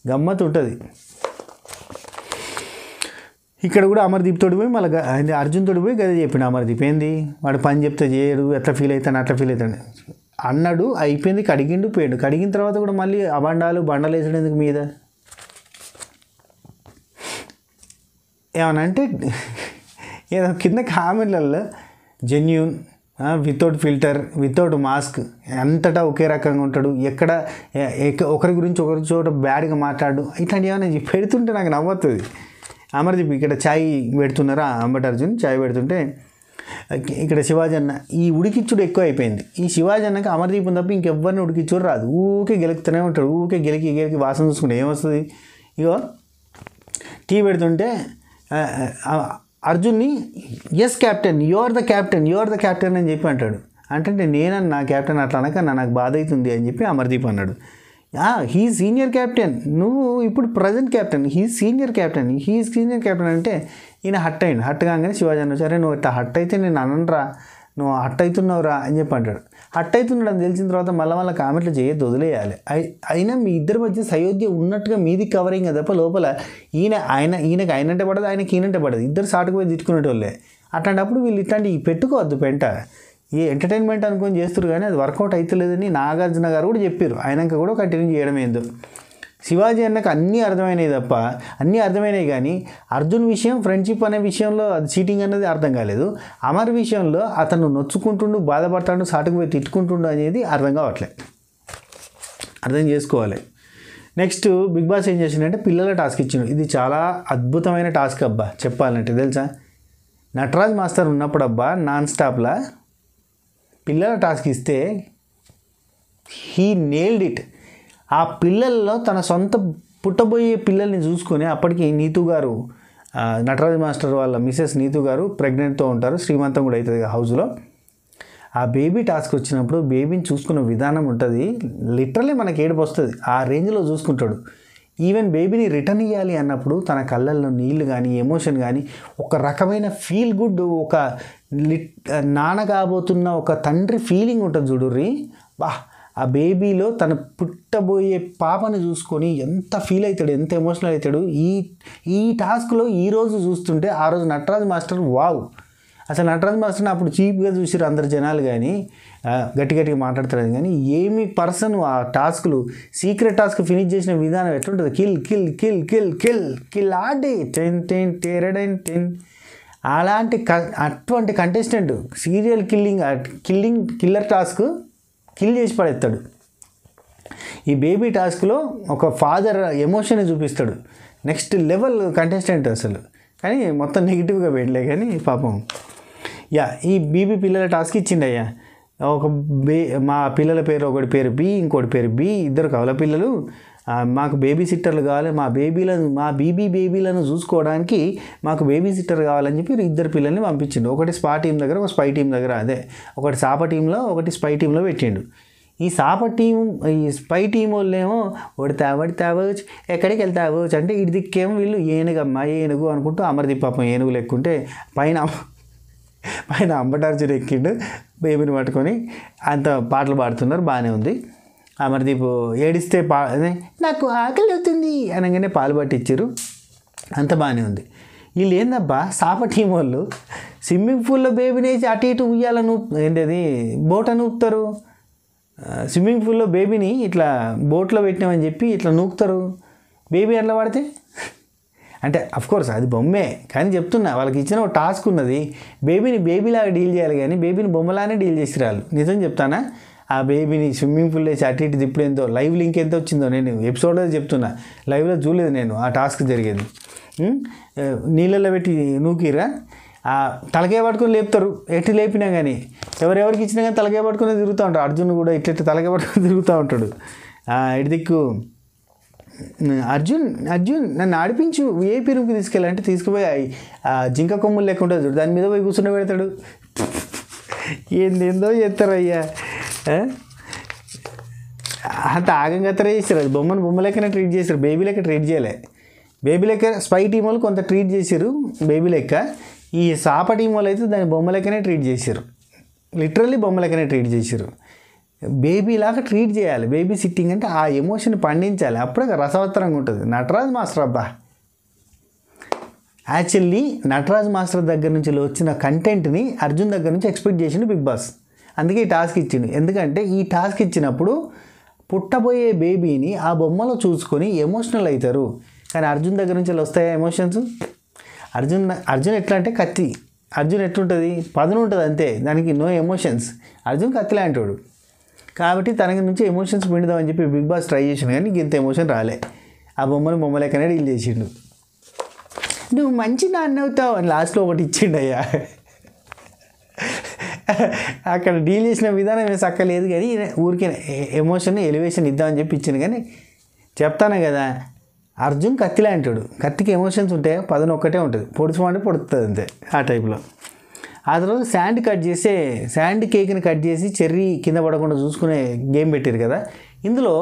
గమ్మత్ ఉంటుంది ఇక్కడ కూడా అమర్దీప్ తోడి పోయి మళ్ళీ అర్జున్ తోడి పోయి గదే చెప్పిండు అమర్దీప్ ఏంది వాడు పని చెప్తే చేయడు ఎట్లా ఫీల్ అవుతాను అట్లా ఫీల్ అవుతాడు అన్నాడు అయిపోయింది కడిగిండు పోయాడు కడిగిన తర్వాత కూడా మళ్ళీ అబండాలు బండలు వేసేందుకు ఎందుకు మీద అంటే ఏదో కింద కామెంట్లలో genuine without filter without mask ఎంతటా ఒకే రకంగా ఉంటాడు ఎక్కడ ఒకరి గురించి ఒకరి చోట బ్యాడ్గా మాట్లాడు ఇట్లాంటివి ఏమైనా పెడుతుంటే నాకు నవ్వుతుంది అమర్దీప్ ఇక్కడ ఛాయ్ పెడుతున్నారా అంబట్ అర్జున్ ఛాయ్ పెడుతుంటే ఇక్కడ శివాజీ అన్న ఈ ఉడికిచ్చుడు ఎక్కువ అయిపోయింది ఈ శివాజీ అన్నకి అమర్దీపం తప్ప ఇంకెవ్వరిని ఉడికిచ్చుడు రాదు ఊకే గెలుకుతూనే ఉంటాడు ఊకే గెలికి గెలికి వాసన చూసుకుంటే ఏమొస్తుంది ఇగో టీ పెడుతుంటే అర్జున్ని yes captain you are the captain you are the captain అని చెప్పి అంటాడు అంటే నేనని నా క్యాప్టెన్ అట్లా అనక నాకు బాధ అవుతుంది అని చెప్పి అమర్దీప్ అన్నాడు హీ సీనియర్ క్యాప్టెన్ నువ్వు ఇప్పుడు present captain he senior captain he senior captain అంటే ఈయన హట్ అయ్యింది హట్ కాగానే శివాజీ అన్న సరే నువ్వు ఇట్లా హట్ అయితే నేను అనరా నువ్వు అవుతున్నావురా అని చెప్పి అంటాడు అవుతున్నాడు అని తెలిసిన తర్వాత మళ్ళీ మళ్ళీ కామెంట్లు చేయొద్దు వదిలేయాలి అయినా మీ ఇద్దరి మధ్య సయోధ్య ఉన్నట్టుగా మీది కవరింగ్ తప్ప లోపల ఈయన ఆయన ఈయనకి ఆయనంటే పడదు ఆయనకి ఈయనంటే పడదు ఇద్దరు సాటుకు పోయి తిట్టుకునేటోళ్ళే అట్లాంటప్పుడు వీళ్ళు ఇట్లాంటి పెట్టుకోవద్దు పెంట ఏ ఎంటర్టైన్మెంట్ అనుకొని చేస్తారు కానీ అది వర్కౌట్ అవుతలేదని నాగార్జున గారు కూడా చెప్పారు ఆయనక కూడా కంటిన్యూ చేయడం ఏందో శివాజీ అన్నకు అన్నీ అర్థమైనాయి తప్ప అన్నీ అర్థమైనాయి కానీ అర్జున్ విషయం ఫ్రెండ్షిప్ అనే విషయంలో అది చీటింగ్ అనేది అర్థం కాలేదు అమర్ విషయంలో అతను నొచ్చుకుంటుండు బాధపడతాడు సాటుకు పోయి తిట్టుకుంటుండు అనేది అర్థం కావట్లేదు అర్థం చేసుకోవాలి నెక్స్ట్ బిగ్ బాస్ ఏం చేసిండే పిల్లల టాస్క్ ఇచ్చిండు ఇది చాలా అద్భుతమైన టాస్క్ అబ్బా చెప్పాలంటే తెలుసా నటరాజ్ మాస్టర్ ఉన్నప్పుడు అబ్బా నాన్ స్టాప్లా పిల్లల టాస్క్ ఇస్తే హీ నేల్డ్ ఇట్ ఆ పిల్లల్లో తన సొంత పుట్టబోయే పిల్లల్ని చూసుకొని అప్పటికి నీతు గారు నటరాజు మాస్టర్ వాళ్ళ మిసెస్ నీతు గారు ప్రెగ్నెంట్తో ఉంటారు శ్రీమంతం కూడా అవుతుంది హౌస్లో ఆ బేబీ టాస్క్ వచ్చినప్పుడు బేబీని చూసుకునే విధానం ఉంటుంది లిటరలీ మనకి ఏడుపు వస్తుంది ఆ రేంజ్లో చూసుకుంటాడు ఈవెన్ బేబీని రిటర్న్ ఇవ్వాలి అన్నప్పుడు తన కళ్ళల్లో నీళ్లు కానీ ఎమోషన్ కానీ ఒక రకమైన ఫీల్ గుడ్ ఒక లిట్ నాన్న కాబోతున్న ఒక తండ్రి ఫీలింగ్ ఉంటుంది చూడుర్రి బా ఆ బేబీలో తన పుట్టబోయే పాపను చూసుకొని ఎంత ఫీల్ అవుతాడు ఎంత ఎమోషనల్ అవుతాడు ఈ ఈ టాస్క్లో ఈరోజు చూస్తుంటే ఆ రోజు నటరాజ్ మాస్టర్ వావ్ అసలు నటరాజ్ మాస్టర్ని అప్పుడు చీప్గా చూసారు అందరు జనాలు కానీ గట్టి గట్టిగా మాట్లాడుతున్నారు కానీ ఏమి పర్సన్ ఆ టాస్క్లు సీక్రెట్ టాస్క్ ఫినిష్ చేసిన విధానం ఎట్లుంటుంది kill kill kill kill kill kill ఆడి టెన్ టెన్ టెరడెన్ టెన్ అలాంటి అటువంటి contestant serial killing killing killer task kill చేసి పడేస్తాడు ఈ బేబీ టాస్క్లో ఒక ఫాదర్ ఎమోషన్ చూపిస్తాడు నెక్స్ట్ లెవెల్ కంటెస్టెంట్ అసలు కానీ మొత్తం నెగిటివ్గా పెట్టలే కానీ పాపం యా ఈ బీబీ పిల్లల టాస్క్ ఇచ్చిండయ్యా ఒక బే మా పిల్లల పేరు ఒకటి పేరు బి ఇంకోటి పేరు బి ఇద్దరు కవల పిల్లలు మాకు బేబీ సిట్టర్లు కావాలి మా బేబీలను మా బీబీ బేబీలను చూసుకోవడానికి మాకు బేబీ సిట్టర్ కావాలని చెప్పి ఇద్దరు పిల్లల్ని పంపించిండు ఒకటి స్పా టీం దగ్గర ఒక స్పై టీం దగ్గర అదే ఒకటి సాప టీంలో ఒకటి స్పై టీంలో పెట్టిండు ఈ సాప టీం ఈ స్పై టీం వాళ్ళేమో ఒకటి వడితే అవ్వచ్చు ఎక్కడికి వెళ్తే అవ్వచ్చు అంటే ఇటు దిక్కేమో వీళ్ళు ఏనుగమ్మ ఏనుగు అనుకుంటూ అమరదీప్ పాపం ఏనుగు లెక్కుంటే పైన పైన అంబటార్జున ఎక్కిండు బేబీని పట్టుకొని అంత పాటలు పాడుతున్నారు బాగానే ఉంది అమర్దీప్ ఏడిస్తే పా నాకు ఆకలి అవుతుంది అనగానే పాలు పట్టిచ్చారు అంత బాగానే ఉంది వీళ్ళు ఏందబ్బా సాప టీం వాళ్ళు స్విమ్మింగ్ పూల్లో బేబీనేసి అటు ఇటు ఉయ్యాలను ఏంటది బోట ఊపుతారు స్విమ్మింగ్ పూల్లో బేబీని ఇట్లా బోట్లో పెట్టినామని చెప్పి ఇట్లా నూపుతారు బేబీ ఎట్లా పడితే అంటే కోర్స్ అది బొమ్మే కానీ చెప్తున్నా వాళ్ళకి ఇచ్చిన ఒక టాస్క్ ఉన్నది బేబీని బేబీలాగా డీల్ చేయాలి కానీ బేబీని బొమ్మలానే డీల్ చేసి రాళ్ళు నిజం చెప్తానా ఆ బేబీని స్విమ్మింగ్ పూల్ వేసి అటు ఇటు తిప్పుడు లైవ్ లింక్ ఎంత వచ్చిందో నేను ఎపిసోడ్ చెప్తున్నా లైవ్లో చూడలేదు నేను ఆ టాస్క్ జరిగేది నీళ్ళలో పెట్టి నూకిరా ఆ తలకే పట్టుకుని లేపుతారు ఎట్టి లేపినా కానీ ఎవరెవరికి ఇచ్చినా కానీ తలకే పట్టుకుని తిరుగుతూ ఉంటాడు అర్జున్ కూడా ఇట్లా తలకే పట్టుకుని తిరుగుతూ ఉంటాడు ఇటు దిక్కు అర్జున్ అర్జున్ నన్ను ఆడిపించు ఏ రూమ్కి తీసుకెళ్ళాలంటే తీసుకుపోయి జింక కొమ్ములు లేకుండా దాని మీద పోయి కూర్చుని పెడతాడు ఏందేందో చేస్తారయ్యా అంత ఆగంగా చేశారు అది బొమ్మను బొమ్మ లెక్కనే ట్రీట్ చేశారు బేబీ లెక్క ట్రీట్ చేయలే బేబీ లెక్క స్పై టీం వాళ్ళు కొంత ట్రీట్ చేశారు బేబీ లెక్క ఈ సాప టీం వాళ్ళు అయితే దాని బొమ్మ లెక్కనే ట్రీట్ చేశారు లిటరల్లీ బొమ్మ లెక్కనే ట్రీట్ చేశారు బేబీలాగా ట్రీట్ చేయాలి బేబీ సిట్టింగ్ అంటే ఆ ఎమోషన్ పండించాలి అప్పుడే రసవత్తరంగా ఉంటుంది నటరాజ్ మాస్టర్ అబ్బా యాక్చువల్లీ నటరాజ్ మాస్టర్ దగ్గర నుంచి వచ్చిన కంటెంట్ని అర్జున్ దగ్గర నుంచి ఎక్స్పెక్ట్ చేసిండు బిగ్ బాస్ అందుకే ఈ టాస్క్ ఇచ్చిండు ఎందుకంటే ఈ టాస్క్ ఇచ్చినప్పుడు పుట్టబోయే బేబీని ఆ బొమ్మలో చూసుకొని ఎమోషనల్ అవుతారు కానీ అర్జున్ దగ్గర నుంచి వస్తాయా ఎమోషన్స్ అర్జున్ అర్జున్ ఎట్లా అంటే కత్తి అర్జున్ ఎట్లుంటుంది పదును ఉంటుంది అంతే దానికి నో ఎమోషన్స్ అర్జున్ కత్తి లాంటివాడు కాబట్టి తనకి నుంచి ఎమోషన్స్ పిండుదామని చెప్పి బిగ్ బాస్ ట్రై చేసినా కానీ ఇంత ఎమోషన్ రాలే ఆ బొమ్మను బొమ్మలేకనే డీల్ చేసిండు నువ్వు మంచి నాన్న అవుతావు అని లాస్ట్లో ఒకటి ఇచ్చిండయ్యా అక్కడ డీల్ చేసిన విధానం ఏం చక్కలేదు కానీ ఊరికే ఎమోషన్ ఎలివేషన్ ఇద్దామని చెప్పి ఇచ్చింది కానీ చెప్తాను కదా అర్జున్ కత్తి లాంటివాడు కత్తికి ఎమోషన్స్ ఉంటే పదన ఒక్కటే ఉంటుంది అంటే పొడుతుంది అంతే ఆ టైప్లో ఆ తర్వాత శాండ్ కట్ చేసే శాండ్ కేక్ని కట్ చేసి చెర్రీ కింద పడకుండా చూసుకునే గేమ్ పెట్టారు కదా ఇందులో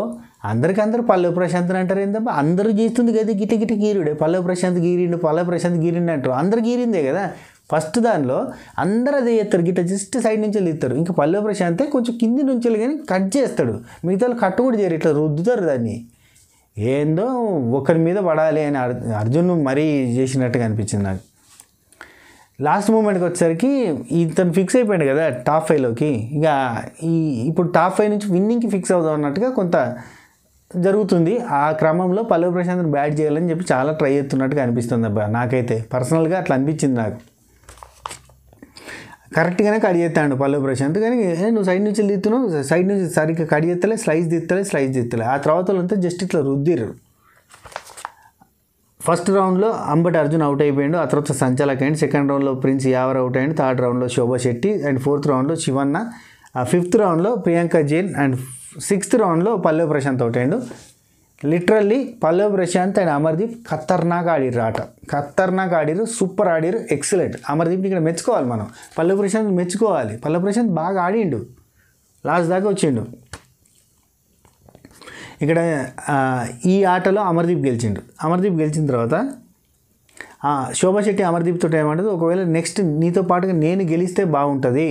అందరికందరూ పల్లవి ప్రశాంత్ అంటారు ఏందబ్బా అందరూ గీస్తుంది కదా గిట గిట గీరుడే పల్లవి ప్రశాంత్ గీరిండు పల్లవి ప్రశాంత్ గీరిండు అంటారు అందరు గీరిందే కదా ఫస్ట్ దానిలో అందరు అది వేస్తారు గిట్ట జస్ట్ సైడ్ నుంచి తీస్తారు ఇంకా పల్లె ప్రశాంతే కొంచెం కింది నుంచి కానీ కట్ చేస్తాడు మిగతా కట్టు కూడా చేయరు ఇట్లా రుద్దుతారు దాన్ని ఏందో ఒకరి మీద పడాలి అని అర్జున్ మరీ చేసినట్టుగా అనిపించింది నాకు లాస్ట్ మూమెంట్కి వచ్చేసరికి ఇతను ఫిక్స్ అయిపోయాడు కదా టాప్ ఫైవ్లోకి ఇక ఈ ఇప్పుడు టాప్ ఫైవ్ నుంచి విన్నింగ్కి ఫిక్స్ అవుదాం అన్నట్టుగా కొంత జరుగుతుంది ఆ క్రమంలో పల్లవి ప్రశాంత్ని బ్యాట్ చేయాలని చెప్పి చాలా ట్రై చేస్తున్నట్టుగా అనిపిస్తుంది అబ్బా నాకైతే పర్సనల్గా అట్లా అనిపించింది నాకు కరెక్ట్గానే కడిగేస్తాడు చేస్తాడు పల్లవి ప్రశాంత్ కానీ నువ్వు సైడ్ నుంచి తీస్తున్నావు సైడ్ నుంచి సరిగ్గా కట్ చేస్తలే స్లైస్ తీస్తలే స్లైస్ తీస్తలే ఆ తర్వాత వాళ్ళంతా జస్ట్ ఇట్లా రుద్దిరు ఫస్ట్ రౌండ్లో అంబటి అర్జున్ అవుట్ అయిపోయాడు ఆ తర్వాత సంచాలక్ అయింది సెకండ్ రౌండ్లో ప్రిన్స్ యావర్ అవుట్ అయ్యాడు థర్డ్ రౌండ్లో శోభ శెట్టి అండ్ ఫోర్త్ రౌండ్లో శివన్న ఫిఫ్త్ రౌండ్లో ప్రియాంక జైన్ అండ్ సిక్స్త్ రౌండ్లో పల్లె ప్రశాంత్ అవుట్ అయ్యాడు లిటరల్లీ పల్లవ్ ప్రశాంత్ అండ్ అమర్దీప్ ఖతర్నాక్ ఆడిర్రు ఆట ఖతర్నాక్ ఆడిరు సూపర్ ఆడిరు ఎక్సలెంట్ అమర్దీప్ని ఇక్కడ మెచ్చుకోవాలి మనం పల్లవ్ ప్రశాంత్ మెచ్చుకోవాలి పల్లవ్ ప్రశాంత్ బాగా ఆడిండు లాస్ట్ దాకా వచ్చిండు ఇక్కడ ఈ ఆటలో అమర్దీప్ గెలిచిండు అమర్దీప్ గెలిచిన తర్వాత శోభా శెట్టి అమర్దీప్ ఏమంటుంది ఒకవేళ నెక్స్ట్ నీతో పాటుగా నేను గెలిస్తే బాగుంటుంది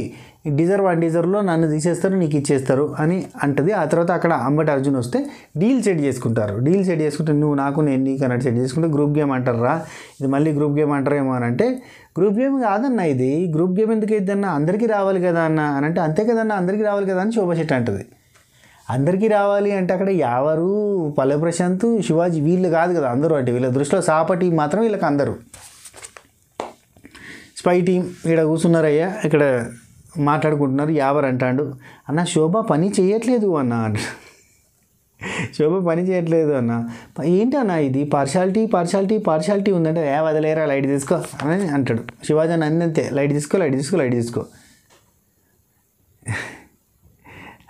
డిజర్వ్ అండ్ డిజర్వ్లో నన్ను తీసేస్తారు నీకు ఇచ్చేస్తారు అని అంటది ఆ తర్వాత అక్కడ అంబటి అర్జున్ వస్తే డీల్ సెట్ చేసుకుంటారు డీల్ సెట్ చేసుకుంటే నువ్వు నాకు నేను నీకు అన్నట్టు సెట్ చేసుకుంటే గ్రూప్ గేమ్ అంటారా ఇది మళ్ళీ గ్రూప్ గేమ్ అంటారేమో అని అంటే గ్రూప్ గేమ్ కాదన్న ఇది గ్రూప్ గేమ్ ఎందుకు అయిద్దన్న అందరికీ రావాలి కదా అన్న అని అంటే అంతే కదన్న అందరికీ రావాలి కదా అని శోభశెట్టి అంటది అందరికీ రావాలి అంటే అక్కడ ఎవరు పల్లె ప్రశాంత్ శివాజీ వీళ్ళు కాదు కదా అందరూ అంటే వీళ్ళ దృష్టిలో సాపటి మాత్రం వీళ్ళకి అందరు స్పై టీం ఇక్కడ కూర్చున్నారయ్యా ఇక్కడ మాట్లాడుకుంటున్నారు యావర్ అంటాడు అన్న శోభ పని చేయట్లేదు అన్న శోభ పని చేయట్లేదు అన్న ఏంటి అన్న ఇది పార్షాలిటీ పార్షాలిటీ పార్షాలిటీ ఉందంటే ఏ వదిలేరా లైట్ తీసుకో అని అంటాడు శివాజీ అందంతే లైట్ తీసుకో లైట్ తీసుకో లైట్ తీసుకో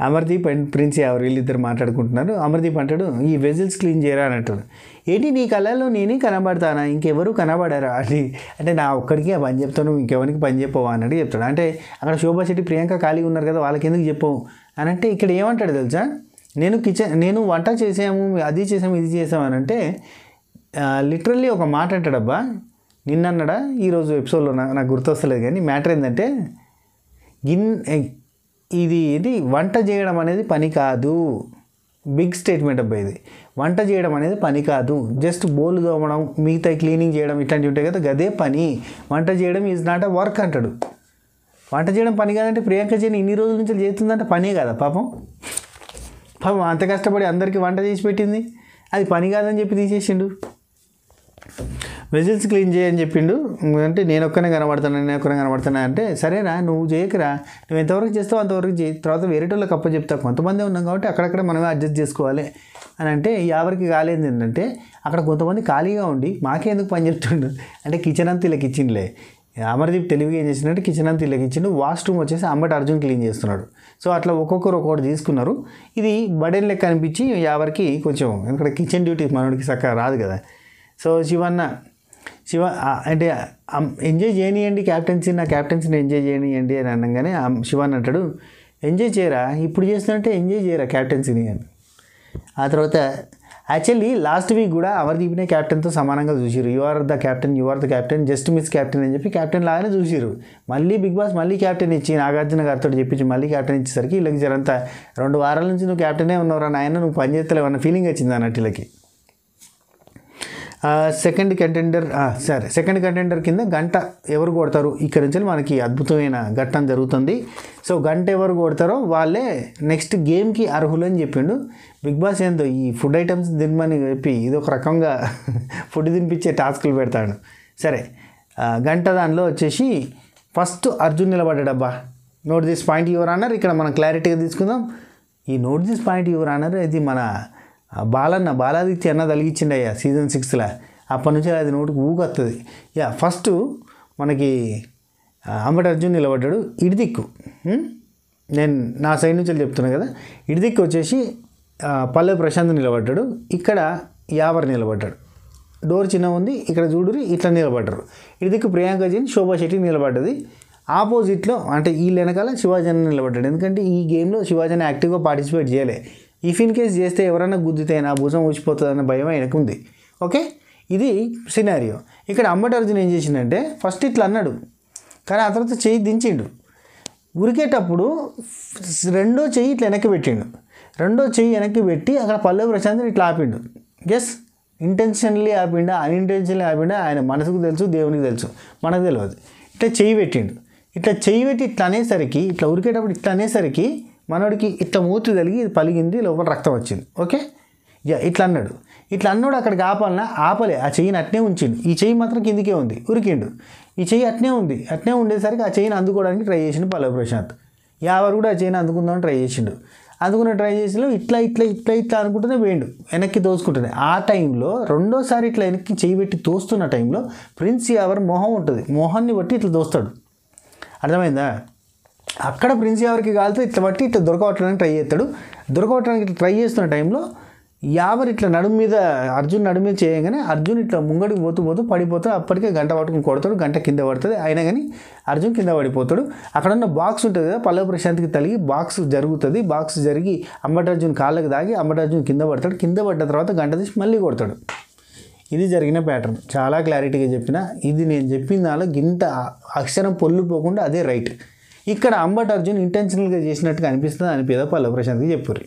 అమర్దీప్ అండ్ ప్రిన్స్ ఎవరు వీళ్ళిద్దరు మాట్లాడుకుంటున్నారు అమర్దీప్ అంటాడు ఈ వెజిల్స్ క్లీన్ చేయరా అని అంటాడు ఏంటి నీ కళల్లో నేనే కనబడతానా ఇంకెవరు కనబడారా అది అంటే నా ఒక్కడికి ఆ పని చెప్తాను ఇంకెవరికి పని చెప్పవా అన్నట్టు చెప్తాడు అంటే అక్కడ శోభా శెట్టి ప్రియాంక ఖాళీగా ఉన్నారు కదా వాళ్ళకి ఎందుకు చెప్పవు అని అంటే ఇక్కడ ఏమంటాడు తెలుసా నేను కిచెన్ నేను వంట చేసాము అది చేసాము ఇది చేసాము అని అంటే లిటరల్లీ ఒక మాట అంటాడబ్బా నిన్నడా ఈరోజు ఎపిసోడ్లో నాకు గుర్తొస్తలేదు కానీ మ్యాటర్ ఏంటంటే గిన్ ఇది ఇది వంట చేయడం అనేది పని కాదు బిగ్ స్టేట్మెంట్ అబ్బాయి ఇది వంట చేయడం అనేది పని కాదు జస్ట్ బోలు తోమడం మిగతా క్లీనింగ్ చేయడం ఇట్లాంటివి ఉంటాయి కదా గదే పని వంట చేయడం ఈజ్ నాట్ అ వర్క్ అంటాడు వంట చేయడం పని కాదంటే ప్రియాంక చేయని ఇన్ని రోజుల నుంచి చేస్తుందంటే పనే కదా పాపం పాపం అంత కష్టపడి అందరికీ వంట చేసి పెట్టింది అది పని కాదని చెప్పి తీసేసిండు వెజిల్స్ క్లీన్ చేయని చెప్పిండు అంటే నేను ఒక్కనే కనబడుతున్నా నేను ఒక్కనే కనబడుతున్నా అంటే సరేనా నువ్వు చేయకరా నువ్వు ఎంతవరకు చేస్తావు అంతవరకు చేయి తర్వాత వేరేటోళ్ళకి అప్ప చెప్తావు కొంతమంది ఉన్నాం కాబట్టి అక్కడక్కడ మనమే అడ్జస్ట్ చేసుకోవాలి అని అంటే ఎవరికి కాలేదు ఏంటంటే అక్కడ కొంతమంది ఖాళీగా ఉండి మాకే ఎందుకు పని చెప్తుండు అంటే కిచెన్ అంతా ఇలా కిచెన్లే అమర్దీప్ తెలివిగా ఏం చేసినట్టు కిచెన్ అంతా వాష్ వాష్రూమ్ వచ్చేసి అంబటి అర్జున్ క్లీన్ చేస్తున్నాడు సో అట్లా ఒక్కొక్కరు ఒక్కొక్కటి తీసుకున్నారు ఇది బడెన్ లెక్క అనిపించి ఎవరికి కొంచెం ఇక్కడ కిచెన్ డ్యూటీ మనోడికి చక్కగా రాదు కదా సో శివన్న శివ అంటే ఎంజాయ్ చేయనియండి క్యాప్టెన్సీ నా క్యాప్టెన్సీని ఎంజాయ్ చేయనియండి అని అనగానే శివన్ అంటాడు ఎంజాయ్ చేయరా ఇప్పుడు చేస్తున్నట్టే ఎంజాయ్ చేయరా క్యాప్టెన్సీని అని ఆ తర్వాత యాక్చువల్లీ లాస్ట్ వీక్ కూడా అమర్దీప్నే క్యాప్టెన్తో సమానంగా చూసారు you are the captain you are the captain just miss captain అని చెప్పి క్యాప్టెన్ లాగానే చూసారు మళ్ళీ బిగ్ బాస్ మళ్ళీ క్యాప్టెన్ ఇచ్చి నాగార్జున గారితో చెప్పించి మళ్ళీ క్యాప్టెన్ ఇచ్చేసరికి వీళ్ళకి జరంతా రెండు వారాల నుంచి నువ్వు క్యాప్టెనే ఉన్నవరా నాయన నువ్వు పని ఫీలింగ్ వచ్చింది అన్నట్టు వీళ్ళకి సెకండ్ కంటెండర్ సరే సెకండ్ కంటెండర్ కింద గంట ఎవరు కొడతారు ఇక్కడ నుంచి మనకి అద్భుతమైన ఘట్టం జరుగుతుంది సో గంట ఎవరు కొడతారో వాళ్ళే నెక్స్ట్ గేమ్కి అర్హులు అని చెప్పిండు బిగ్ బాస్ ఏందో ఈ ఫుడ్ ఐటమ్స్ తినమని చెప్పి ఇది ఒక రకంగా ఫుడ్ తినిపించే టాస్క్లు పెడతాడు సరే గంట దానిలో వచ్చేసి ఫస్ట్ అర్జున్ నిలబడ్డాడబ్బా నోట్ దిస్ పాయింట్ యువర్ అన్నారు ఇక్కడ మనం క్లారిటీగా తీసుకుందాం ఈ నోట్ దిస్ పాయింట్ యువర్ అన్నారు ఇది మన బాలన్న బాలాదిత్య అన్న తలిగించిండి అయ్యా సీజన్ సిక్స్లో అప్పటి నుంచి అది నోటికి ఊగొస్తుంది యా ఫస్ట్ మనకి అంబటి అర్జున్ నిలబడ్డాడు ఇడిదిక్కు నేను నా సైడ్ నుంచి చెప్తున్నాను కదా ఇడిదిక్కు వచ్చేసి పల్లె ప్రశాంత్ నిలబడ్డాడు ఇక్కడ యావర్ నిలబడ్డాడు డోర్ చిన్న ఉంది ఇక్కడ చూడురి ఇట్లా నిలబడ్డారు ఇడిదిక్కు ప్రియాంక శోభా శెట్టి నిలబడ్డది ఆపోజిట్లో అంటే వీళ్ళ వెనకాల శివాజన్ నిలబడ్డాడు ఎందుకంటే ఈ గేమ్లో శివాజన్ యాక్టివ్గా పార్టిసిపేట్ చేయలే ఇఫ్ ఇన్ కేస్ చేస్తే ఎవరైనా గుద్దితే నా భుజం ఊచిపోతుందన్న భయం ఆయనకు ఉంది ఓకే ఇది సినారియో ఇక్కడ అమ్మటి అర్జున్ ఏం చేసిండంటే ఫస్ట్ ఇట్లా అన్నాడు కానీ ఆ తర్వాత చెయ్యి దించిండు ఉరికేటప్పుడు రెండో చెయ్యి ఇట్లా వెనక్కి పెట్టిండు రెండో చెయ్యి వెనక్కి పెట్టి అక్కడ పల్లవి ప్రశాంతిని ఇట్లా ఆపిండు ఎస్ ఇంటెన్షన్లీ ఆపిండా అన్ఇంటెన్షన్లీ ఆపిండా ఆయన మనసుకు తెలుసు దేవునికి తెలుసు మనకు తెలియదు ఇట్లా చెయ్యి పెట్టిండు ఇట్లా చెయ్యి పెట్టి ఇట్లా అనేసరికి ఇట్లా ఉరికేటప్పుడు ఇట్లా అనేసరికి మనోడికి ఇట్లా మూతి తలిగి ఇది పలిగింది లోపల రక్తం వచ్చింది ఓకే యా ఇట్లా అన్నాడు ఇట్లా అన్నాడు అక్కడికి ఆపాలన్నా ఆపలే ఆ చెయ్యిని అట్నే ఉంచిండు ఈ చెయ్యి మాత్రం కిందికే ఉంది ఉరికిండు ఈ చెయ్యి అట్నే ఉంది అట్నే ఉండేసరికి ఆ చెయ్యిని అందుకోవడానికి ట్రై చేసిండు పల్లవ ప్రశాంత్ యావరు కూడా ఆ చెయ్యిని అందుకుందామని ట్రై చేసిండు అందుకున్న ట్రై చేసిన ఇట్లా ఇట్లా ఇట్లా ఇట్లా అనుకుంటేనే వేయండు వెనక్కి దోసుకుంటుంది ఆ టైంలో రెండోసారి ఇట్లా వెనక్కి చేయి పెట్టి తోస్తున్న టైంలో ప్రిన్స్ యావర్ మొహం ఉంటుంది మొహాన్ని బట్టి ఇట్లా దోస్తాడు అర్థమైందా అక్కడ ప్రిన్స్ ఎవరికి కాలితే ఇట్లా బట్టి ఇట్లా దొరకవట్టడానికి ట్రై చేస్తాడు దొరకవటానికి ఇట్లా ట్రై చేస్తున్న టైంలో యావర్ ఇట్లా నడుము మీద అర్జున్ నడుము మీద చేయగానే అర్జున్ ఇట్లా ముంగడికి పోతూ పోతూ పడిపోతాడు అప్పటికే గంట పట్టుకుని కొడతాడు గంట కింద పడుతుంది అయినా కానీ అర్జున్ కింద పడిపోతాడు అక్కడ ఉన్న బాక్స్ ఉంటుంది కదా పల్లవ ప్రశాంత్కి తలిగి బాక్స్ జరుగుతుంది బాక్స్ జరిగి అర్జున్ కాళ్ళకి దాగి అర్జున్ కింద పడతాడు కింద పడ్డ తర్వాత గంట తీసి మళ్ళీ కొడతాడు ఇది జరిగిన ప్యాటర్న్ చాలా క్లారిటీగా చెప్పిన ఇది నేను చెప్పిన దానిలో గింత అక్షరం పొల్లుపోకుండా అదే రైట్ ఇక్కడ అంబట్ అర్జున్ ఇంటెన్షనల్గా చేసినట్టుగా అనిపిస్తుంది అని పేద పల్లవ ప్రశాంత్కి చెప్పారు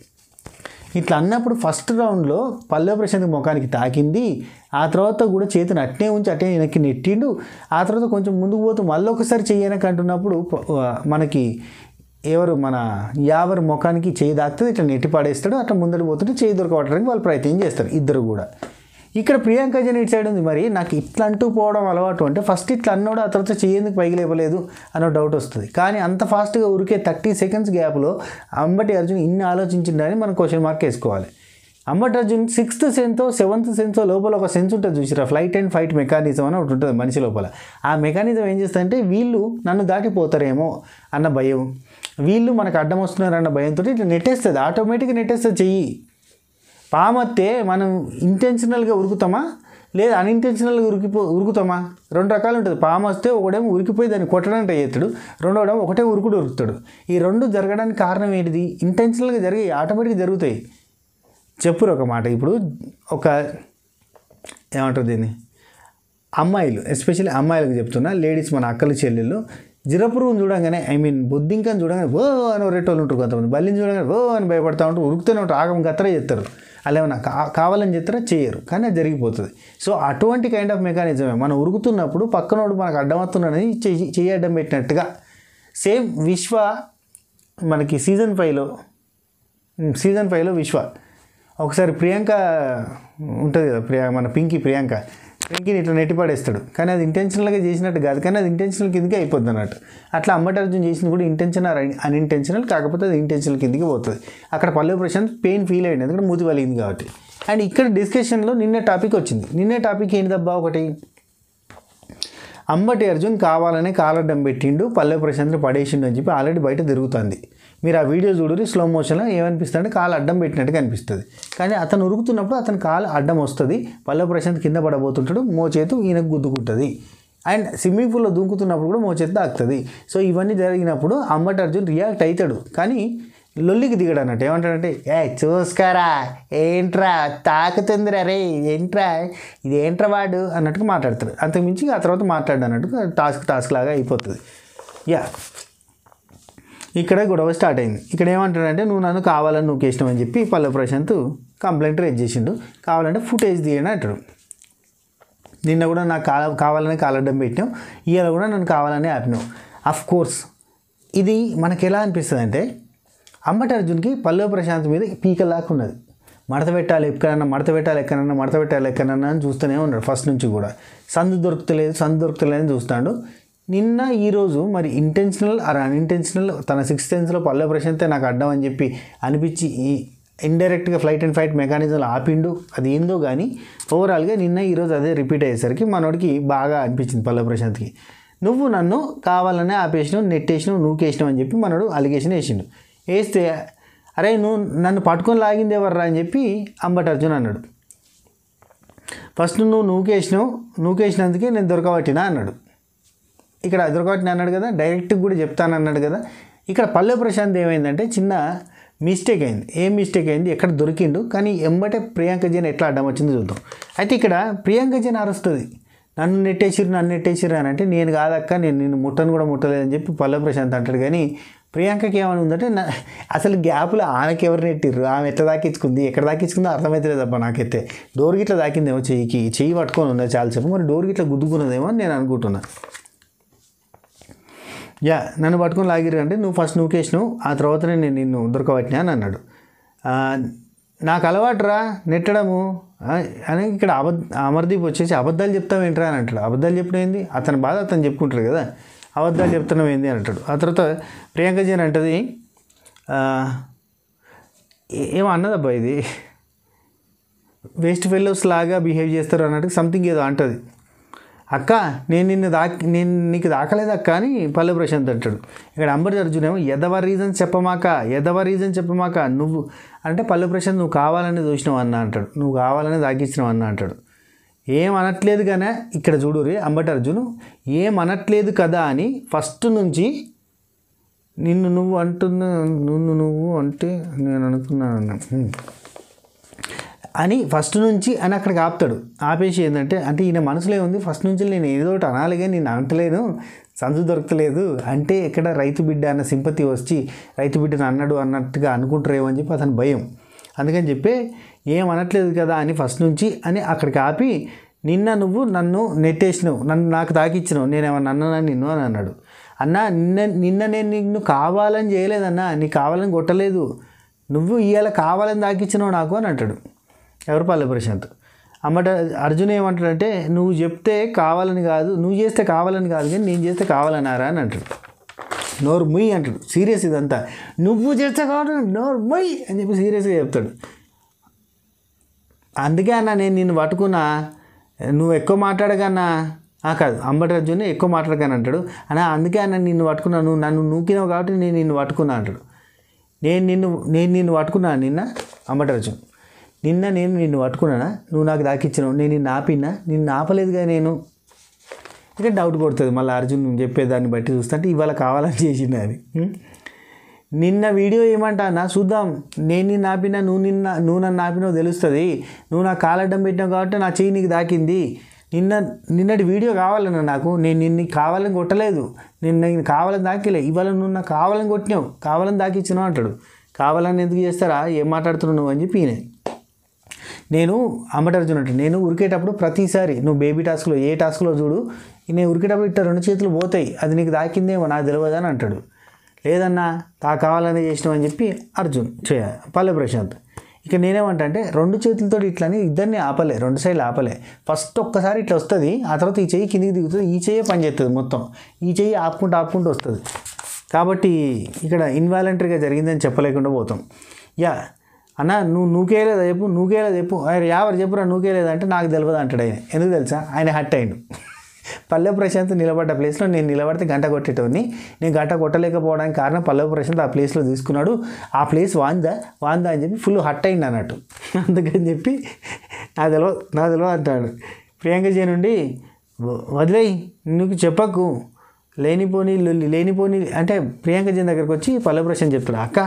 ఇట్లా అన్నప్పుడు ఫస్ట్ రౌండ్లో పల్లె ప్రశాంత్ ముఖానికి తాకింది ఆ తర్వాత కూడా చేతిని అట్నే ఉంచి అట్నే వెనక్కి నెట్టిండు ఆ తర్వాత కొంచెం ముందుకు పోతూ మళ్ళీ ఒకసారి చేయనక అంటున్నప్పుడు మనకి ఎవరు మన యావరి ముఖానికి చేయి దాకుతుంది ఇట్లా నెట్టి పాడేస్తాడు అట్లా ముందడు పోతుంటే చేయి దొరకబట్టడానికి వాళ్ళు ప్రయత్నం చేస్తారు ఇద్దరు కూడా ఇక్కడ ప్రియాంక జన్ ఇటు సైడ్ ఉంది మరి నాకు ఇట్లా అంటూ పోవడం అలవాటు అంటే ఫస్ట్ ఇట్లా అన్నోడు ఆ తర్వాత చేయేందుకు పైకి లేపలేదు అన్న డౌట్ వస్తుంది కానీ అంత ఫాస్ట్గా ఉరికే థర్టీ సెకండ్స్ గ్యాప్లో అంబటి అర్జున్ ఇన్ని ఆలోచించిందని మనం క్వశ్చన్ మార్క్ వేసుకోవాలి అంబటి అర్జున్ సిక్స్త్ సెన్తో సెవెంత్ సెన్సో లోపల ఒక సెన్స్ ఉంటుంది చూసిరా ఫ్లైట్ అండ్ ఫైట్ మెకానిజం అని ఒకటి ఉంటుంది మనిషి లోపల ఆ మెకానిజం ఏం చేస్తుందంటే వీళ్ళు నన్ను దాటిపోతారేమో అన్న భయం వీళ్ళు మనకు అడ్డం వస్తున్నారన్న భయంతో ఇట్లా నెట్టేస్తుంది ఆటోమేటిక్గా నెట్టేస్తుంది చెయ్యి పాము వస్తే మనం ఇంటెన్షనల్గా ఉరుకుతామా లేదు అన్ఇంటెన్షనల్గా ఉరికిపో ఉరుకుతామా రెండు రకాలు ఉంటుంది పాము వస్తే ఒకడేమో ఉరికిపోయి దాన్ని కొట్టడానికి చేస్తాడు రెండోడేమో ఒకటే ఉరుకుడు ఉరుకుతాడు ఈ రెండు జరగడానికి కారణం ఏంటిది ఇంటెన్షనల్గా జరిగే ఆటోమేటిక్గా జరుగుతాయి చెప్పురు ఒక మాట ఇప్పుడు ఒక ఏమంటారు దీన్ని అమ్మాయిలు ఎస్పెషల్లీ అమ్మాయిలకు చెప్తున్నా లేడీస్ మన అక్కలు చెల్లెళ్ళు జిరపురుగును చూడంగానే ఐ మీన్ బొద్దింకని చూడగానే ఓ అని రెట్టోళ్ళు ఉంటారు కొంతమంది బల్లిని చూడగానే ఓ అని భయపడతా ఉంటారు ఉరుకుతూనే ఉంటారు ఆగం గత్తరే చేస్తారు అలా ఏమైనా కావాలని చెప్తారా చేయరు కానీ అది జరిగిపోతుంది సో అటువంటి కైండ్ ఆఫ్ మెకానిజమే మనం ఉరుకుతున్నప్పుడు పక్కనోడు మనకు అడ్డం చేయి చెయ్యి అడ్డం పెట్టినట్టుగా సేమ్ విశ్వ మనకి సీజన్ ఫైవ్లో సీజన్ ఫైవ్లో విశ్వ ఒకసారి ప్రియాంక ఉంటుంది కదా ప్రియా మన పింకి ప్రియాంక వెనక్కి ఇట్లా నెట్టి పడేస్తాడు కానీ అది ఇంటెన్షనల్గా చేసినట్టు కాదు కానీ అది ఇంటెన్షనల్ కిందకి అయిపోద్ది అన్నట్టు అట్లా అమ్మటార్జున్ చేసింది కూడా ఇంటెన్షన్ అన్ఇంటెన్షనల్ కాకపోతే అది ఇంటెన్షనల్ కిందకి పోతుంది అక్కడ పల్లవి ప్రశాంత్ పెయిన్ ఫీల్ అయ్యింది ఎందుకంటే మూతి వలిగింది కాబట్టి అండ్ ఇక్కడ డిస్కషన్లో నిన్న టాపిక్ వచ్చింది నిన్నే టాపిక్ ఏంటిదబ్బా ఒకటి అంబటి అర్జున్ కావాలనే కాలడ్డం పెట్టిండు పల్లె ప్రశాంత్ పడేసిండు అని చెప్పి ఆల్రెడీ బయట తిరుగుతుంది మీరు ఆ వీడియో చూడరు స్లో మోషన్లో ఏమనిపిస్తుంది అంటే కాలు అడ్డం పెట్టినట్టుగా అనిపిస్తుంది కానీ అతను ఉరుకుతున్నప్పుడు అతను కాలు అడ్డం వస్తుంది పల్లె ప్రశాంత్ కింద పడబోతుంటాడు చేతు ఈయనకు గుద్దుకుంటుంది అండ్ స్విమ్మింగ్ పూల్లో దూకుతున్నప్పుడు కూడా మోచేతి తాకుతుంది సో ఇవన్నీ జరిగినప్పుడు అంబట్ అర్జున్ రియాక్ట్ అవుతాడు కానీ లొల్లికి దిగడు అన్నట్టు ఏమంటాడంటే ఏ చూసుకారా ఏంట్రా తాకుతుందిరా రే ఏంట్రా ఇది ఏంట్రా వాడు అన్నట్టుగా మాట్లాడతాడు అంతకుమించి ఆ తర్వాత మాట్లాడు అన్నట్టుగా టాస్క్ టాస్క్ లాగా అయిపోతుంది యా ఇక్కడ గొడవ స్టార్ట్ అయింది ఇక్కడ ఏమంటాడంటే నువ్వు నన్ను కావాలని నువ్వు అని చెప్పి పల్లె ప్రశాంత్ కంప్లైంట్ రేజ్ చేసిండు కావాలంటే ఫుటేజ్ తీయండి అంటాడు నిన్న కూడా నాకు కాల కావాలని కాలడ్డం పెట్టినావు ఇవాళ కూడా నన్ను కావాలని ఆపినావు అఫ్ కోర్స్ ఇది మనకి ఎలా అనిపిస్తుంది అంటే అమ్మటి అర్జున్కి పల్లె ప్రశాంత్ మీద పీకలాగా ఉన్నది మడత పెట్టాలి ఎక్కడన్నా మడత పెట్టాలి ఎక్కడన్నా మడత పెట్టాలి ఎక్కడన్నా అని చూస్తూనే ఉన్నాడు ఫస్ట్ నుంచి కూడా సందు దొరుకుతలేదు సందు దొరుకుతలేదని చూస్తాడు నిన్న ఈరోజు మరి ఇంటెన్షనల్ ఆర్ అన్ఇంటెన్షనల్ తన సిక్స్త్ సెన్స్లో పల్లె ప్రశాంతే నాకు అడ్డం అని చెప్పి అనిపించి ఈ ఇండైరెక్ట్గా ఫ్లైట్ అండ్ ఫైట్ మెకానిజంలు ఆపిండు అది ఏందో కానీ ఓవరాల్గా నిన్న ఈరోజు అదే రిపీట్ అయ్యేసరికి మనోడికి బాగా అనిపించింది పల్లె ప్రశాంత్కి నువ్వు నన్ను కావాలనే ఆపేసినావు నెట్టేసినావు నూకేసినావు అని చెప్పి మనోడు అలిగేషన్ వేసిండు వేస్తే అరే నువ్వు నన్ను పట్టుకొని లాగింది ఎవర్రా అని చెప్పి అంబట్ అర్జున్ అన్నాడు ఫస్ట్ నువ్వు నూకేసినావు నూకేసినందుకే నేను దొరకబట్టినా అన్నాడు ఇక్కడ ఎదుర్కోవటం అన్నాడు కదా డైరెక్ట్ కూడా చెప్తాను అన్నాడు కదా ఇక్కడ పల్లె ప్రశాంత్ ఏమైందంటే చిన్న మిస్టేక్ అయింది ఏం మిస్టేక్ అయింది ఎక్కడ దొరికిండు కానీ ఎంబటే ప్రియాంక జైన్ ఎట్లా అడ్డం వచ్చిందో చూద్దాం అయితే ఇక్కడ ప్రియాంక జైన్ అరుస్తుంది నన్ను నెట్టేసిరు నన్ను నెట్టేసిరు అని అంటే నేను కాదక్క నేను నిన్ను ముట్టను కూడా ముట్టలేదని చెప్పి పల్లె ప్రశాంత్ అంటాడు కానీ ప్రియాంకకి ఏమైనా ఉందంటే అసలు గ్యాప్లో ఆమెకి ఎవరు నెట్టిర్రు ఆమె ఎట్లా దాకించుకుంది ఎక్కడ దాకించుకుందో అర్థమవుతలేదు అబ్బా నాకైతే డోర్ గిట్ల దాకిందేమో చెయ్యికి చెయ్యి పట్టుకొని ఉందా చెప్పు మరి డోర్ గిట్ల గుద్దుకున్నదేమో అని నేను అనుకుంటున్నాను యా నన్ను పట్టుకొని అంటే నువ్వు ఫస్ట్ నువ్వుకేసినావు ఆ తర్వాతనే నేను నిన్ను దొరకబట్టినా అని అన్నాడు నాకు అలవాటురా నెట్టడము అని ఇక్కడ అబద్ అమర్దీప్ వచ్చేసి అబద్ధాలు చెప్తావు ఏంట్రా అని అంటాడు అబద్ధాలు చెప్పడం ఏంది అతని బాధ అతను చెప్పుకుంటాడు కదా అబద్ధాలు చెప్తున్నాం ఏంది అని అంటాడు ఆ తర్వాత ప్రియాంకజీ అని అంటది ఏమో అన్నదబ్బా ఇది వేస్ట్ ఫెల్లోస్ లాగా బిహేవ్ చేస్తారు అన్నట్టు సంథింగ్ ఏదో అంటుంది అక్క నేను నిన్ను దా నేను నీకు దాకలేదు అక్క అని పల్లె ప్రశాంత్ అంటాడు ఇక్కడ అంబర్ అర్జున్ ఏమో ఎదవ రీజన్ చెప్పమాక ఎదవ రీజన్ చెప్పమాక నువ్వు అంటే పల్లె ప్రశాంత్ నువ్వు కావాలని చూసినావు అన్న అంటాడు నువ్వు కావాలని దాకిచ్చినావు అన్న అంటాడు ఏం అనట్లేదు కానీ ఇక్కడ రే అంబటి అర్జును ఏం అనట్లేదు కదా అని ఫస్ట్ నుంచి నిన్ను నువ్వు అంటున్న నువ్వు నువ్వు అంటే నేను అనుకున్నాను అని ఫస్ట్ నుంచి అని అక్కడికి ఆపుతాడు ఆపేసి ఏంటంటే అంటే ఈయన మనసులో ఉంది ఫస్ట్ నుంచి నేను ఏదో ఒకటి అనాలిగా నేను అనట్లేను సందు దొరకలేదు అంటే ఇక్కడ రైతు బిడ్డ అన్న సింపతి వచ్చి రైతు బిడ్డను అన్నాడు అన్నట్టుగా అనుకుంటారేమో అని చెప్పి అతని భయం అందుకని చెప్పి ఏం అనట్లేదు కదా అని ఫస్ట్ నుంచి అని అక్కడికి ఆపి నిన్న నువ్వు నన్ను నెట్టేసినావు నన్ను నాకు తాకిచ్చినావు నేనేమన్నా అన్నానని నిన్ను అని అన్నాడు అన్న నిన్న నిన్న నేను నిన్ను కావాలని చేయలేదన్నా నీకు కావాలని కొట్టలేదు నువ్వు ఇవాళ కావాలని తాకిచ్చినావు నాకు అని అంటాడు ఎవరు పల్లె ప్రశాంత్ అమ్మట అర్జున్ ఏమంటాడంటే నువ్వు చెప్తే కావాలని కాదు నువ్వు చేస్తే కావాలని కాదు కానీ నేను చేస్తే కావాలన్నారా అని అంటాడు నోరు ముయ్యి అంటాడు సీరియస్ ఇదంతా నువ్వు చేస్తే కావాలని నోరు మొయ్ అని చెప్పి సీరియస్గా చెప్తాడు అందుకే అన్న నేను నిన్ను పట్టుకున్నా నువ్వు ఎక్కువ ఆ కాదు అంబటి అర్జున్ ఎక్కువ మాట్లాడగాని అంటాడు అన్న అందుకే అన్న నిన్ను పట్టుకున్నా నువ్వు నన్ను నూకినావు కాబట్టి నేను నిన్ను పట్టుకున్నా అంటాడు నేను నిన్ను నేను నిన్ను పట్టుకున్నాను నిన్న అంబటి అర్జున్ నిన్న నేను నిన్ను పట్టుకున్నానా నువ్వు నాకు దాకిచ్చినావు నేను నిన్ను ఆపినా నిన్ను ఆపలేదుగా నేను ఇంకా డౌట్ కొడుతుంది మళ్ళీ అర్జున్ చెప్పేదాన్ని బట్టి చూస్తుంటే ఇవాళ కావాలని చేసింది అది నిన్న వీడియో ఏమంటానా చూద్దాం నేను నిన్ను ఆపినా నువ్వు నిన్న నువ్వు నన్ను ఆపినావు తెలుస్తుంది నువ్వు నా కాలడ్డం పెట్టినావు కాబట్టి నా చెయ్యి నీకు దాకింది నిన్న నిన్నటి వీడియో కావాలన్నా నాకు నేను నిన్ను కావాలని కొట్టలేదు నేను నేను కావాలని దాకిలే ఇవాళ నువ్వు నాకు కావాలని కొట్టినావు కావాలని దాకిచ్చినావు అంటాడు కావాలని ఎందుకు చేస్తారా ఏం మాట్లాడుతున్నావు అని చెప్పి నేను నేను అమ్మటర్జున్ అంటే నేను ఉరికేటప్పుడు ప్రతిసారి నువ్వు బేబీ టాస్క్లో ఏ టాస్క్లో చూడు నేను ఉరికేటప్పుడు ఇట్లా రెండు చేతులు పోతాయి అది నీకు దాకిందేమో నాకు తెలియదని అంటాడు లేదన్నా తా చేసినావు చేసినామని చెప్పి అర్జున్ చేయ పల్లె ప్రశాంత్ ఇక నేనేమంటా అంటే రెండు చేతులతో ఇట్లని ఇద్దరిని ఆపలే రెండు సైడ్లు ఆపలే ఫస్ట్ ఒక్కసారి ఇట్లా వస్తుంది ఆ తర్వాత ఈ చెయ్యి కిందికి దిగుతుంది ఈ చెయ్యే పని చేస్తుంది మొత్తం ఈ చెయ్యి ఆపుకుంటూ ఆపుకుంటూ వస్తుంది కాబట్టి ఇక్కడ ఇన్వాలంటరీగా జరిగిందని చెప్పలేకుండా పోతాం యా అన్న నువ్వు నూకేయలేదు చెప్పు నూకేయలేదు చెప్పు ఆయన యావరు చెప్పురా నూకేయలేదు అంటే నాకు తెలియదు అంటాడు ఆయన ఎందుకు తెలుసా ఆయన హట్ అయిండు పల్లె ప్రశాంత్ నిలబడ్డ ప్లేస్లో నేను నిలబడితే గంట కొట్టేటోని నేను గంట కొట్టలేకపోవడానికి కారణం పల్లె ప్రశాంత్ ఆ ప్లేస్లో తీసుకున్నాడు ఆ ప్లేస్ వాందా వాందా అని చెప్పి ఫుల్ హట్ అయింది అన్నట్టు అందుకని చెప్పి నా తెలవ నా తెలవ అంటాడు ప్రియాంకజీ నుండి వదిలేయి నువ్వు చెప్పకు లేనిపోని లేనిపోని అంటే ప్రియాంకజీ జన్ దగ్గరకు వచ్చి పల్లె ప్రశాంత్ చెప్తాడు అక్క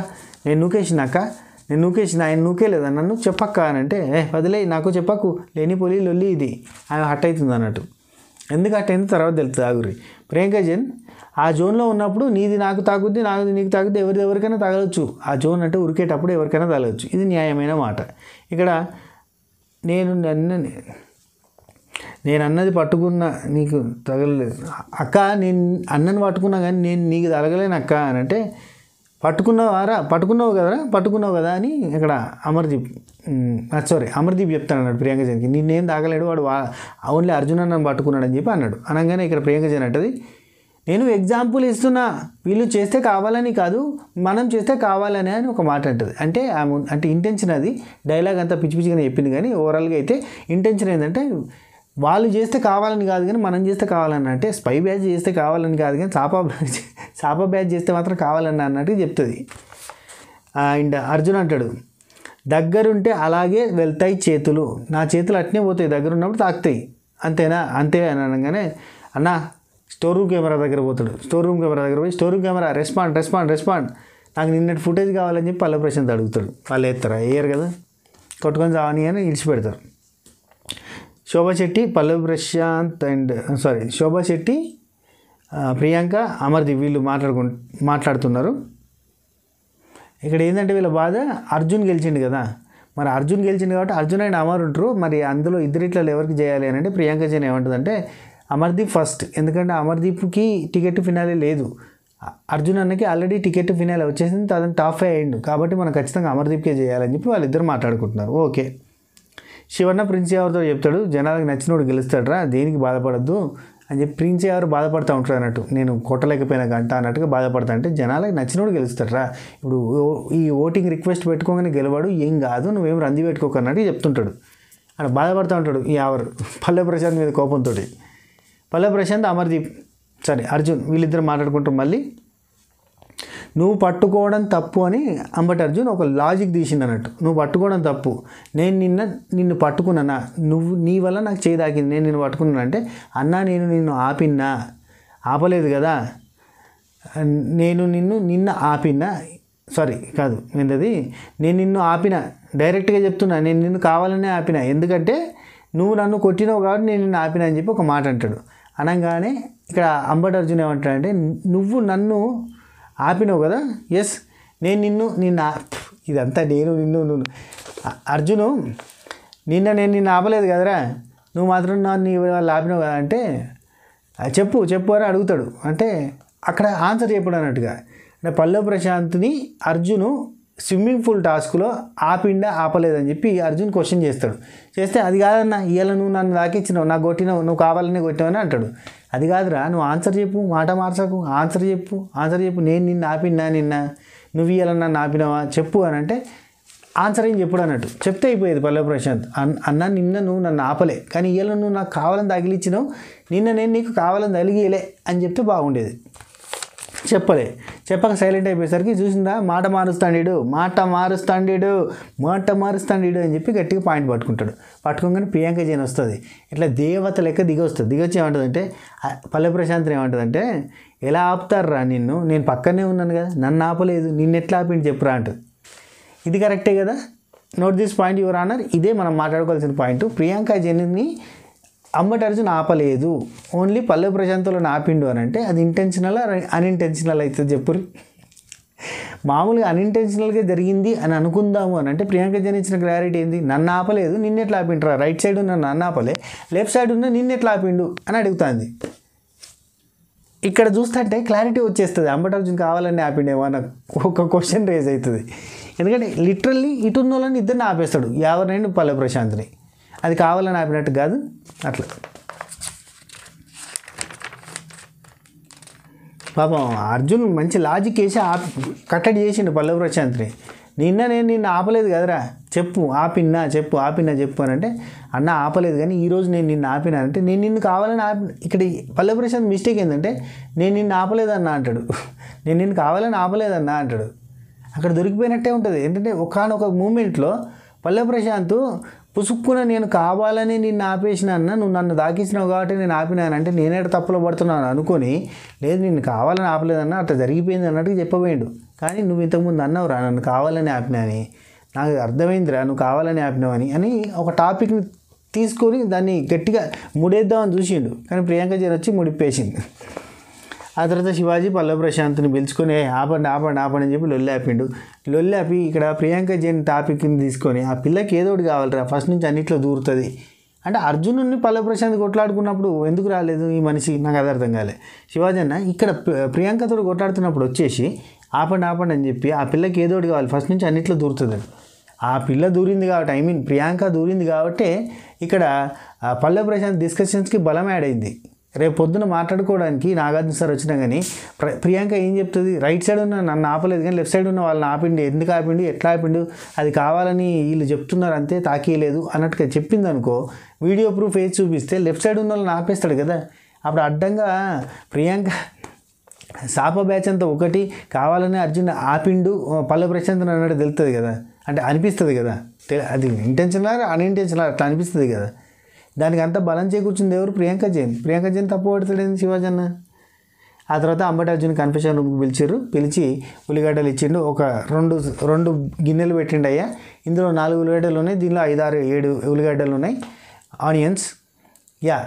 నేను నూకేసిన అక్క నేను నూకేసిన ఆయన నూకేలేదా నన్ను చెప్పక్క అని అంటే వదిలే నాకు చెప్పకు లేని పొలి లొల్లి ఇది ఆమె హట్ అవుతుంది అన్నట్టు ఎందుకు హట్ అయింది తర్వాత తెలుస్తుంది ఆ గురి ప్రియాంక జన్ ఆ జోన్లో ఉన్నప్పుడు నీది నాకు తాగుద్ది నాది నీకు తాగుద్ది ఎవరిది ఎవరికైనా తగలవచ్చు ఆ జోన్ అంటే ఉరికేటప్పుడు ఎవరికైనా తగలవచ్చు ఇది న్యాయమైన మాట ఇక్కడ నేను నన్ను నేను అన్నది పట్టుకున్న నీకు తగలలేదు అక్క నేను అన్నను పట్టుకున్నా కానీ నేను నీకు తగలేను అక్క అని అంటే పట్టుకున్నావారా పట్టుకున్నావు కదరా పట్టుకున్నావు కదా అని ఇక్కడ అమర్దీప్ సారీ అమర్దీప్ చెప్తాను అన్నాడు ప్రియాంక జైన్కి నిన్నేం తాగలేడు వాడు ఓన్లీ అర్జున్ నన్ను పట్టుకున్నాడు అని చెప్పి అన్నాడు అనగానే ఇక్కడ ప్రియాంక జైన్ అంటది నేను ఎగ్జాంపుల్ ఇస్తున్నా వీళ్ళు చేస్తే కావాలని కాదు మనం చేస్తే కావాలని అని ఒక మాట అంటుంది అంటే ఆమె అంటే ఇంటెన్షన్ అది డైలాగ్ అంతా పిచ్చి పిచ్చిగానే చెప్పింది కానీ ఓవరాల్గా అయితే ఇంటెన్షన్ ఏంటంటే వాళ్ళు చేస్తే కావాలని కాదు కానీ మనం చేస్తే కావాలని అంటే స్పై బ్యాచ్ చేస్తే కావాలని కాదు కానీ చాప చాప బ్యాచ్ చేస్తే మాత్రం కావాలని అన్నట్టు చెప్తుంది అండ్ అర్జున్ అంటాడు దగ్గరుంటే అలాగే వెళ్తాయి చేతులు నా చేతులు అట్నే పోతాయి దగ్గర ఉన్నప్పుడు తాకుతాయి అంతేనా అంతే అని అనగానే అన్న స్టోర్ రూమ్ కెమెరా దగ్గర పోతాడు స్టోర్ రూమ్ కెమెరా దగ్గర పోయి store room camera respond respond respond నాకు నిన్నటి ఫుటేజ్ కావాలని చెప్పి పల్లె ప్రశాంత్ అడుగుతాడు వాళ్ళు ఎత్తారా వేయరు కదా కొట్టుకొని చావని అని ఇడిచిపెడతారు శోభా శెట్టి పల్లవి ప్రశాంత్ అండ్ సారీ శోభా శెట్టి ప్రియాంక అమర్ది వీళ్ళు మాట్లాడుకు మాట్లాడుతున్నారు ఇక్కడ ఏంటంటే వీళ్ళ బాధ అర్జున్ గెలిచిండు కదా మరి అర్జున్ గెలిచింది కాబట్టి అర్జున్ అండ్ అమర్ ఉంటారు మరి అందులో ఇద్దరిట్లలో ఎవరికి చేయాలి అని అంటే ప్రియాంక జైన్ ఏమంటుందంటే అమర్దీప్ ఫస్ట్ ఎందుకంటే అమర్దీప్కి టికెట్ ఫినాలే లేదు అర్జున్ అన్నకి ఆల్రెడీ టికెట్ ఫినాలే వచ్చేసింది అతను టాఫ్ అయ్యిండు కాబట్టి మనం ఖచ్చితంగా అమర్దీప్కే చేయాలని చెప్పి వాళ్ళిద్దరు మాట్లాడుకుంటున్నారు ఓకే శివన్న ప్రిన్స్ ఎవరితో చెప్తాడు జనాలకు నచ్చినోడు గెలుస్తాడరా దేనికి బాధపడద్దు అని చెప్పి ప్రిన్స్ ఎవరు బాధపడుతూ ఉంటారు అన్నట్టు నేను కొట్టలేకపోయినా గంట అన్నట్టుగా బాధపడతా అంటే జనాలకు నచ్చినోడు గెలుస్తాడరా ఇప్పుడు ఈ ఓటింగ్ రిక్వెస్ట్ పెట్టుకోగానే గెలవాడు ఏం కాదు నువ్వేం రంది పెట్టుకోక అన్నట్టు చెప్తుంటాడు అక్కడ బాధపడుతూ ఉంటాడు ఈ ఎవరు పల్లె ప్రశాంత్ మీద కోపంతో పల్లె ప్రశాంత్ అమర్దీప్ సరే అర్జున్ వీళ్ళిద్దరు మాట్లాడుకుంటూ మళ్ళీ నువ్వు పట్టుకోవడం తప్పు అని అంబటి అర్జున్ ఒక లాజిక్ తీసింది అన్నట్టు నువ్వు పట్టుకోవడం తప్పు నేను నిన్న నిన్ను పట్టుకున్నానా నువ్వు నీ వల్ల నాకు చేయదాకింది నేను నిన్ను పట్టుకున్నాను అంటే అన్నా నేను నిన్ను ఆపిన్నా ఆపలేదు కదా నేను నిన్ను నిన్న ఆపినా సారీ కాదు ఏంటది నేను నిన్ను ఆపిన డైరెక్ట్గా చెప్తున్నా నేను నిన్ను కావాలనే ఆపిన ఎందుకంటే నువ్వు నన్ను కొట్టినావు కాబట్టి నేను నిన్ను ఆపిన అని చెప్పి ఒక మాట అంటాడు అనగానే ఇక్కడ అంబటి అర్జున్ ఏమంటాడంటే నువ్వు నన్ను ఆపినావు కదా ఎస్ నేను నిన్ను నిన్న ఇదంతా నేను నిన్ను నువ్వు అర్జును నిన్న నేను నిన్ను ఆపలేదు కదరా నువ్వు మాత్రం నా నీ వాళ్ళు ఆపినావు కదా అంటే చెప్పు చెప్పు అని అడుగుతాడు అంటే అక్కడ ఆన్సర్ చెప్పాడు అన్నట్టుగా అంటే పల్లవ ప్రశాంత్ని అర్జును స్విమ్మింగ్ పూల్ టాస్క్లో ఆపిండా ఆపలేదని చెప్పి అర్జున్ క్వశ్చన్ చేస్తాడు చేస్తే అది కాదన్న ఇవాళ నువ్వు నన్ను దాకిచ్చినావు నాకు కొట్టినావు నువ్వు కావాలని కొట్టావని అంటాడు అది కాదురా నువ్వు ఆన్సర్ చెప్పు మాట మార్చకు ఆన్సర్ చెప్పు ఆన్సర్ చెప్పు నేను నిన్ను ఆపినా నిన్న నువ్వు ఇవాళ నన్ను ఆపినావా చెప్పు అని అంటే ఆన్సర్ ఏం చెప్పుడు అన్నట్టు చెప్తే అయిపోయేది పల్లె ప్రశాంత్ అన్న నిన్న నువ్వు నన్ను ఆపలే కానీ ఇవాళ నువ్వు నాకు కావాలని తగిలిచ్చినావు నిన్న నేను నీకు కావాలని తగిలియలే అని చెప్తే బాగుండేది చెప్పలే చెప్పక సైలెంట్ అయిపోయేసరికి చూసిందా మాట మారుస్తాండీడు మాట మారుస్తాండీడు మాట మారుస్తాండీడు అని చెప్పి గట్టిగా పాయింట్ పట్టుకుంటాడు పట్టుకోగానే ప్రియాంక జైన్ వస్తుంది ఇట్లా దేవత లెక్క దిగి వస్తుంది దిగొచ్చి ఏమంటుందంటే పల్లె ప్రశాంతం ఏమంటుందంటే ఎలా ఆపుతారా నిన్ను నేను పక్కనే ఉన్నాను కదా నన్ను ఆపలేదు నిన్నెట్లా ఆపిండి చెప్పురా అంటుంది ఇది కరెక్టే కదా note this point your honour ఇదే మనం మాట్లాడుకోవాల్సిన పాయింట్ ప్రియాంక జైన్ని అమ్మటి అర్జున్ ఆపలేదు ఓన్లీ పల్లె ప్రశాంతంలో ఆపిండు అని అంటే అది ఇంటెన్షనల్ అన్ఇంటెన్షనల్ అవుతుంది చెప్పు మామూలుగా అన్ఇంటెన్షనల్గా జరిగింది అని అనుకుందాము అని అంటే ప్రియాంక జనించిన క్లారిటీ ఏంది నన్ను ఆపలేదు నిన్నెట్లా ఆపిండ్రా రైట్ సైడ్ ఉన్న నన్ను ఆపలే లెఫ్ట్ సైడ్ ఉన్న నిన్నెట్లా ఆపిండు అని అడుగుతుంది ఇక్కడ చూస్తుంటే క్లారిటీ వచ్చేస్తుంది అంబటార్జున్ కావాలని ఆపిండేమో అన్న ఒక క్వశ్చన్ రేజ్ అవుతుంది ఎందుకంటే లిటరల్లీ ఇటున్న వాళ్ళని ఇద్దరిని ఆపేస్తాడు ఎవరినైనా పల్లె ప్రశాంత్ని అది కావాలని ఆపినట్టు కాదు అట్లా పాపం అర్జున్ మంచి లాజిక్ వేసి ఆపి కట్టడి చేసిండు పల్లవ ప్రశాంత్ని నిన్న నేను నిన్ను ఆపలేదు కదరా చెప్పు ఆపిన్నా చెప్పు ఆపిన్నా చెప్పు అని అంటే అన్న ఆపలేదు కానీ ఈరోజు నేను నిన్ను ఆపినా అంటే నేను నిన్ను కావాలని ఆపి ఇక్కడ పల్లవి ప్రశాంత్ మిస్టేక్ ఏంటంటే నేను నిన్ను ఆపలేదన్న అంటాడు నేను నిన్ను కావాలని ఆపలేదన్నా అంటాడు అక్కడ దొరికిపోయినట్టే ఉంటుంది ఏంటంటే ఒకనొక మూమెంట్లో పల్లె ప్రశాంత్ పుసుక్కున నేను కావాలని నిన్ను ఆపేసినాన్న నువ్వు నన్ను దాకించినావు కాబట్టి నేను ఆపినానంటే నేనే తప్పులో పడుతున్నాను అనుకొని లేదు నిన్ను కావాలని ఆపలేదన్న అట్లా జరిగిపోయింది అన్నట్టు చెప్పబోయిండు కానీ నువ్వు ఇంతకుముందు అన్నావు రా నన్ను కావాలని ఆపినాని నాకు అర్థమైందిరా నువ్వు కావాలని ఆపినావని అని ఒక టాపిక్ని తీసుకొని దాన్ని గట్టిగా ముడేద్దామని చూసిండు కానీ ప్రియాంక జన్ వచ్చి ముడిపేసింది ఆ తర్వాత శివాజీ పల్లవ ప్రశాంత్ని పిలుచుకొని ఆపండి ఆపండి ఆపండి అని చెప్పి లొల్లాపిండు లొల్లాపి ఇక్కడ ప్రియాంక జైన్ టాపిక్ని తీసుకొని ఆ పిల్లకి ఏదోటి కావాలిరా ఫస్ట్ నుంచి అన్నిట్లో దూరుతుంది అంటే అర్జునుడిని పల్లవ ప్రశాంత్ కొట్లాడుకున్నప్పుడు ఎందుకు రాలేదు ఈ మనిషి నాకు అది అర్థం కాలే శివాజీ అన్న ఇక్కడ ప్రియాంకతో కొట్లాడుతున్నప్పుడు వచ్చేసి ఆపండి ఆపండి అని చెప్పి ఆ పిల్లకి ఏదోటి కావాలి ఫస్ట్ నుంచి అన్నిట్లో దూరుతుంది ఆ పిల్ల దూరింది కాబట్టి ఐ మీన్ ప్రియాంక దూరింది కాబట్టి ఇక్కడ పల్లె ప్రశాంత్ డిస్కషన్స్కి బలం యాడ్ అయింది రేపు పొద్దున మాట్లాడుకోవడానికి నాగార్జున సార్ వచ్చినా కానీ ప్ర ప్రియాంక ఏం చెప్తుంది రైట్ సైడ్ ఉన్న నన్ను ఆపలేదు కానీ లెఫ్ట్ సైడ్ ఉన్న వాళ్ళని ఆపిండు ఎందుకు ఆపిండు ఎట్లా ఆపిండు అది కావాలని వీళ్ళు చెప్తున్నారు అంతే తాకీయలేదు అన్నట్టుగా చెప్పింది అనుకో వీడియో ప్రూఫ్ ఏది చూపిస్తే లెఫ్ట్ సైడ్ ఉన్న వాళ్ళని ఆపేస్తాడు కదా అప్పుడు అడ్డంగా ప్రియాంక శాప బ్యాచ్ అంతా ఒకటి కావాలని అర్జున్ ఆపిండు పల్లె ప్రశాంత్ అన్నట్టు తెలుస్తుంది కదా అంటే అనిపిస్తుంది కదా అది ఇంటెన్షనల్ అన్ఇంటెన్షనల్ అట్లా అనిపిస్తుంది కదా దానికి అంత బలం చేకూర్చుంది ఎవరు ప్రియాంక జైన్ ప్రియాంక జైన్ తప్పు పడతాడేంది శివాజీ అన్న ఆ తర్వాత అంబటి అర్జున్ కన్ఫెషన్ రూమ్కి పిలిచారు పిలిచి ఉల్లిగడ్డలు ఇచ్చిండు ఒక రెండు రెండు గిన్నెలు పెట్టిండు అయ్యా ఇందులో నాలుగు ఉల్లిగడ్డలు ఉన్నాయి దీనిలో ఐదారు ఏడు ఉల్లిగడ్డలు ఉన్నాయి ఆనియన్స్ యా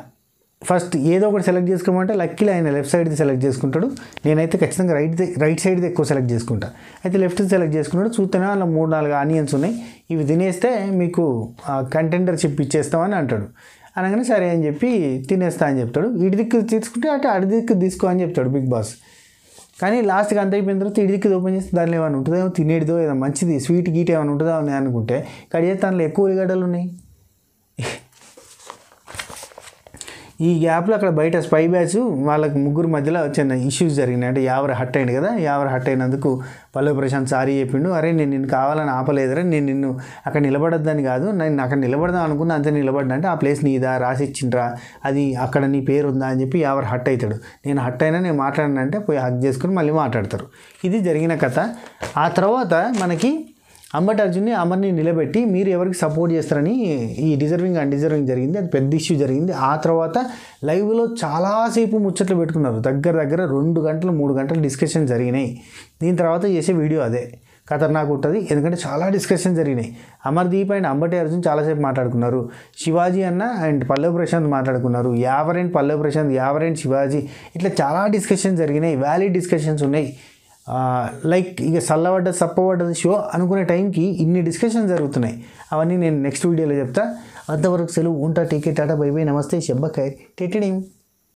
ఫస్ట్ ఏదో ఒకటి సెలెక్ట్ చేసుకోమంటే లక్కీలో ఆయన లెఫ్ట్ సైడ్ది సెలెక్ట్ చేసుకుంటాడు నేనైతే ఖచ్చితంగా రైట్ రైట్ సైడ్ది ఎక్కువ సెలెక్ట్ చేసుకుంటా అయితే లెఫ్ట్ సెలెక్ట్ చేసుకున్నాడు చూస్తేనే అలా మూడు నాలుగు ఆనియన్స్ ఉన్నాయి ఇవి తినేస్తే మీకు కంటెండర్ చెప్పి ఇచ్చేస్తామని అంటాడు అనగానే సరే అని చెప్పి తినేస్తా అని చెప్తాడు ఇటు దిక్కు తీసుకుంటే అటు అటు దిక్కు తీసుకో అని చెప్తాడు బిగ్ బాస్ కానీ లాస్ట్కి అంత అయిపోయిన తర్వాత ఇటు దిక్కు ఓపెన్ చేస్తే దానిలో ఏమైనా ఉంటుందో తినేదో ఏదో మంచిది స్వీట్ గీట్ ఏమైనా ఉంటుందో అని అనుకుంటే కడిగే దానిలో ఎక్కువ ఉల్లిగడ్డలు ఉన్నాయి ఈ గ్యాప్లో అక్కడ బయట స్పై బ్యాచ్ వాళ్ళకి ముగ్గురు మధ్యలో చిన్న ఇష్యూస్ జరిగినాయి అంటే యావరు హట్ అయింది కదా యావరు హట్ అయినందుకు పల్లవి ప్రశాంత్ సారీ చెప్పిండు అరే నేను నిన్ను కావాలని ఆపలేదరే నేను నిన్ను అక్కడ నిలబడద్దని కాదు నేను అక్కడ నిలబడదాం అనుకున్న అంతే నిలబడ్డా అంటే ఆ ప్లేస్ నీదా రాసిచ్చిండ్రా అది అక్కడ నీ పేరు ఉందా అని చెప్పి యావరు హట్ అవుతాడు నేను హట్ అయినా నేను మాట్లాడినంటే పోయి హక్ చేసుకుని మళ్ళీ మాట్లాడతారు ఇది జరిగిన కథ ఆ తర్వాత మనకి అంబట్ అర్జున్ని అమర్ని నిలబెట్టి మీరు ఎవరికి సపోర్ట్ చేస్తారని ఈ డిజర్వింగ్ అండ్ డిజర్వింగ్ జరిగింది అది పెద్ద ఇష్యూ జరిగింది ఆ తర్వాత లైవ్లో చాలాసేపు ముచ్చట్లు పెట్టుకున్నారు దగ్గర దగ్గర రెండు గంటలు మూడు గంటలు డిస్కషన్ జరిగినాయి దీని తర్వాత చేసే వీడియో అదే ఖతర్నాక్ ఉంటుంది ఎందుకంటే చాలా డిస్కషన్ జరిగినాయి అమర్దీప్ అండ్ అంబటి అర్జున్ చాలాసేపు మాట్లాడుకున్నారు శివాజీ అన్న అండ్ పల్లవ ప్రశాంత్ మాట్లాడుకున్నారు యావరైన్ పల్లవ ప్రశాంత్ యావరైన్ శివాజీ ఇట్లా చాలా డిస్కషన్ జరిగినాయి వ్యాలిడ్ డిస్కషన్స్ ఉన్నాయి లైక్ ఇక చల్లబడ్డది సప్పవడ్డ షో అనుకునే టైంకి ఇన్ని డిస్కషన్ జరుగుతున్నాయి అవన్నీ నేను నెక్స్ట్ వీడియోలో చెప్తా అంతవరకు సెలవు ఉంటా టీకే టాటా బై బై నమస్తే షెబ్బకాయ్ టెటిడీమ్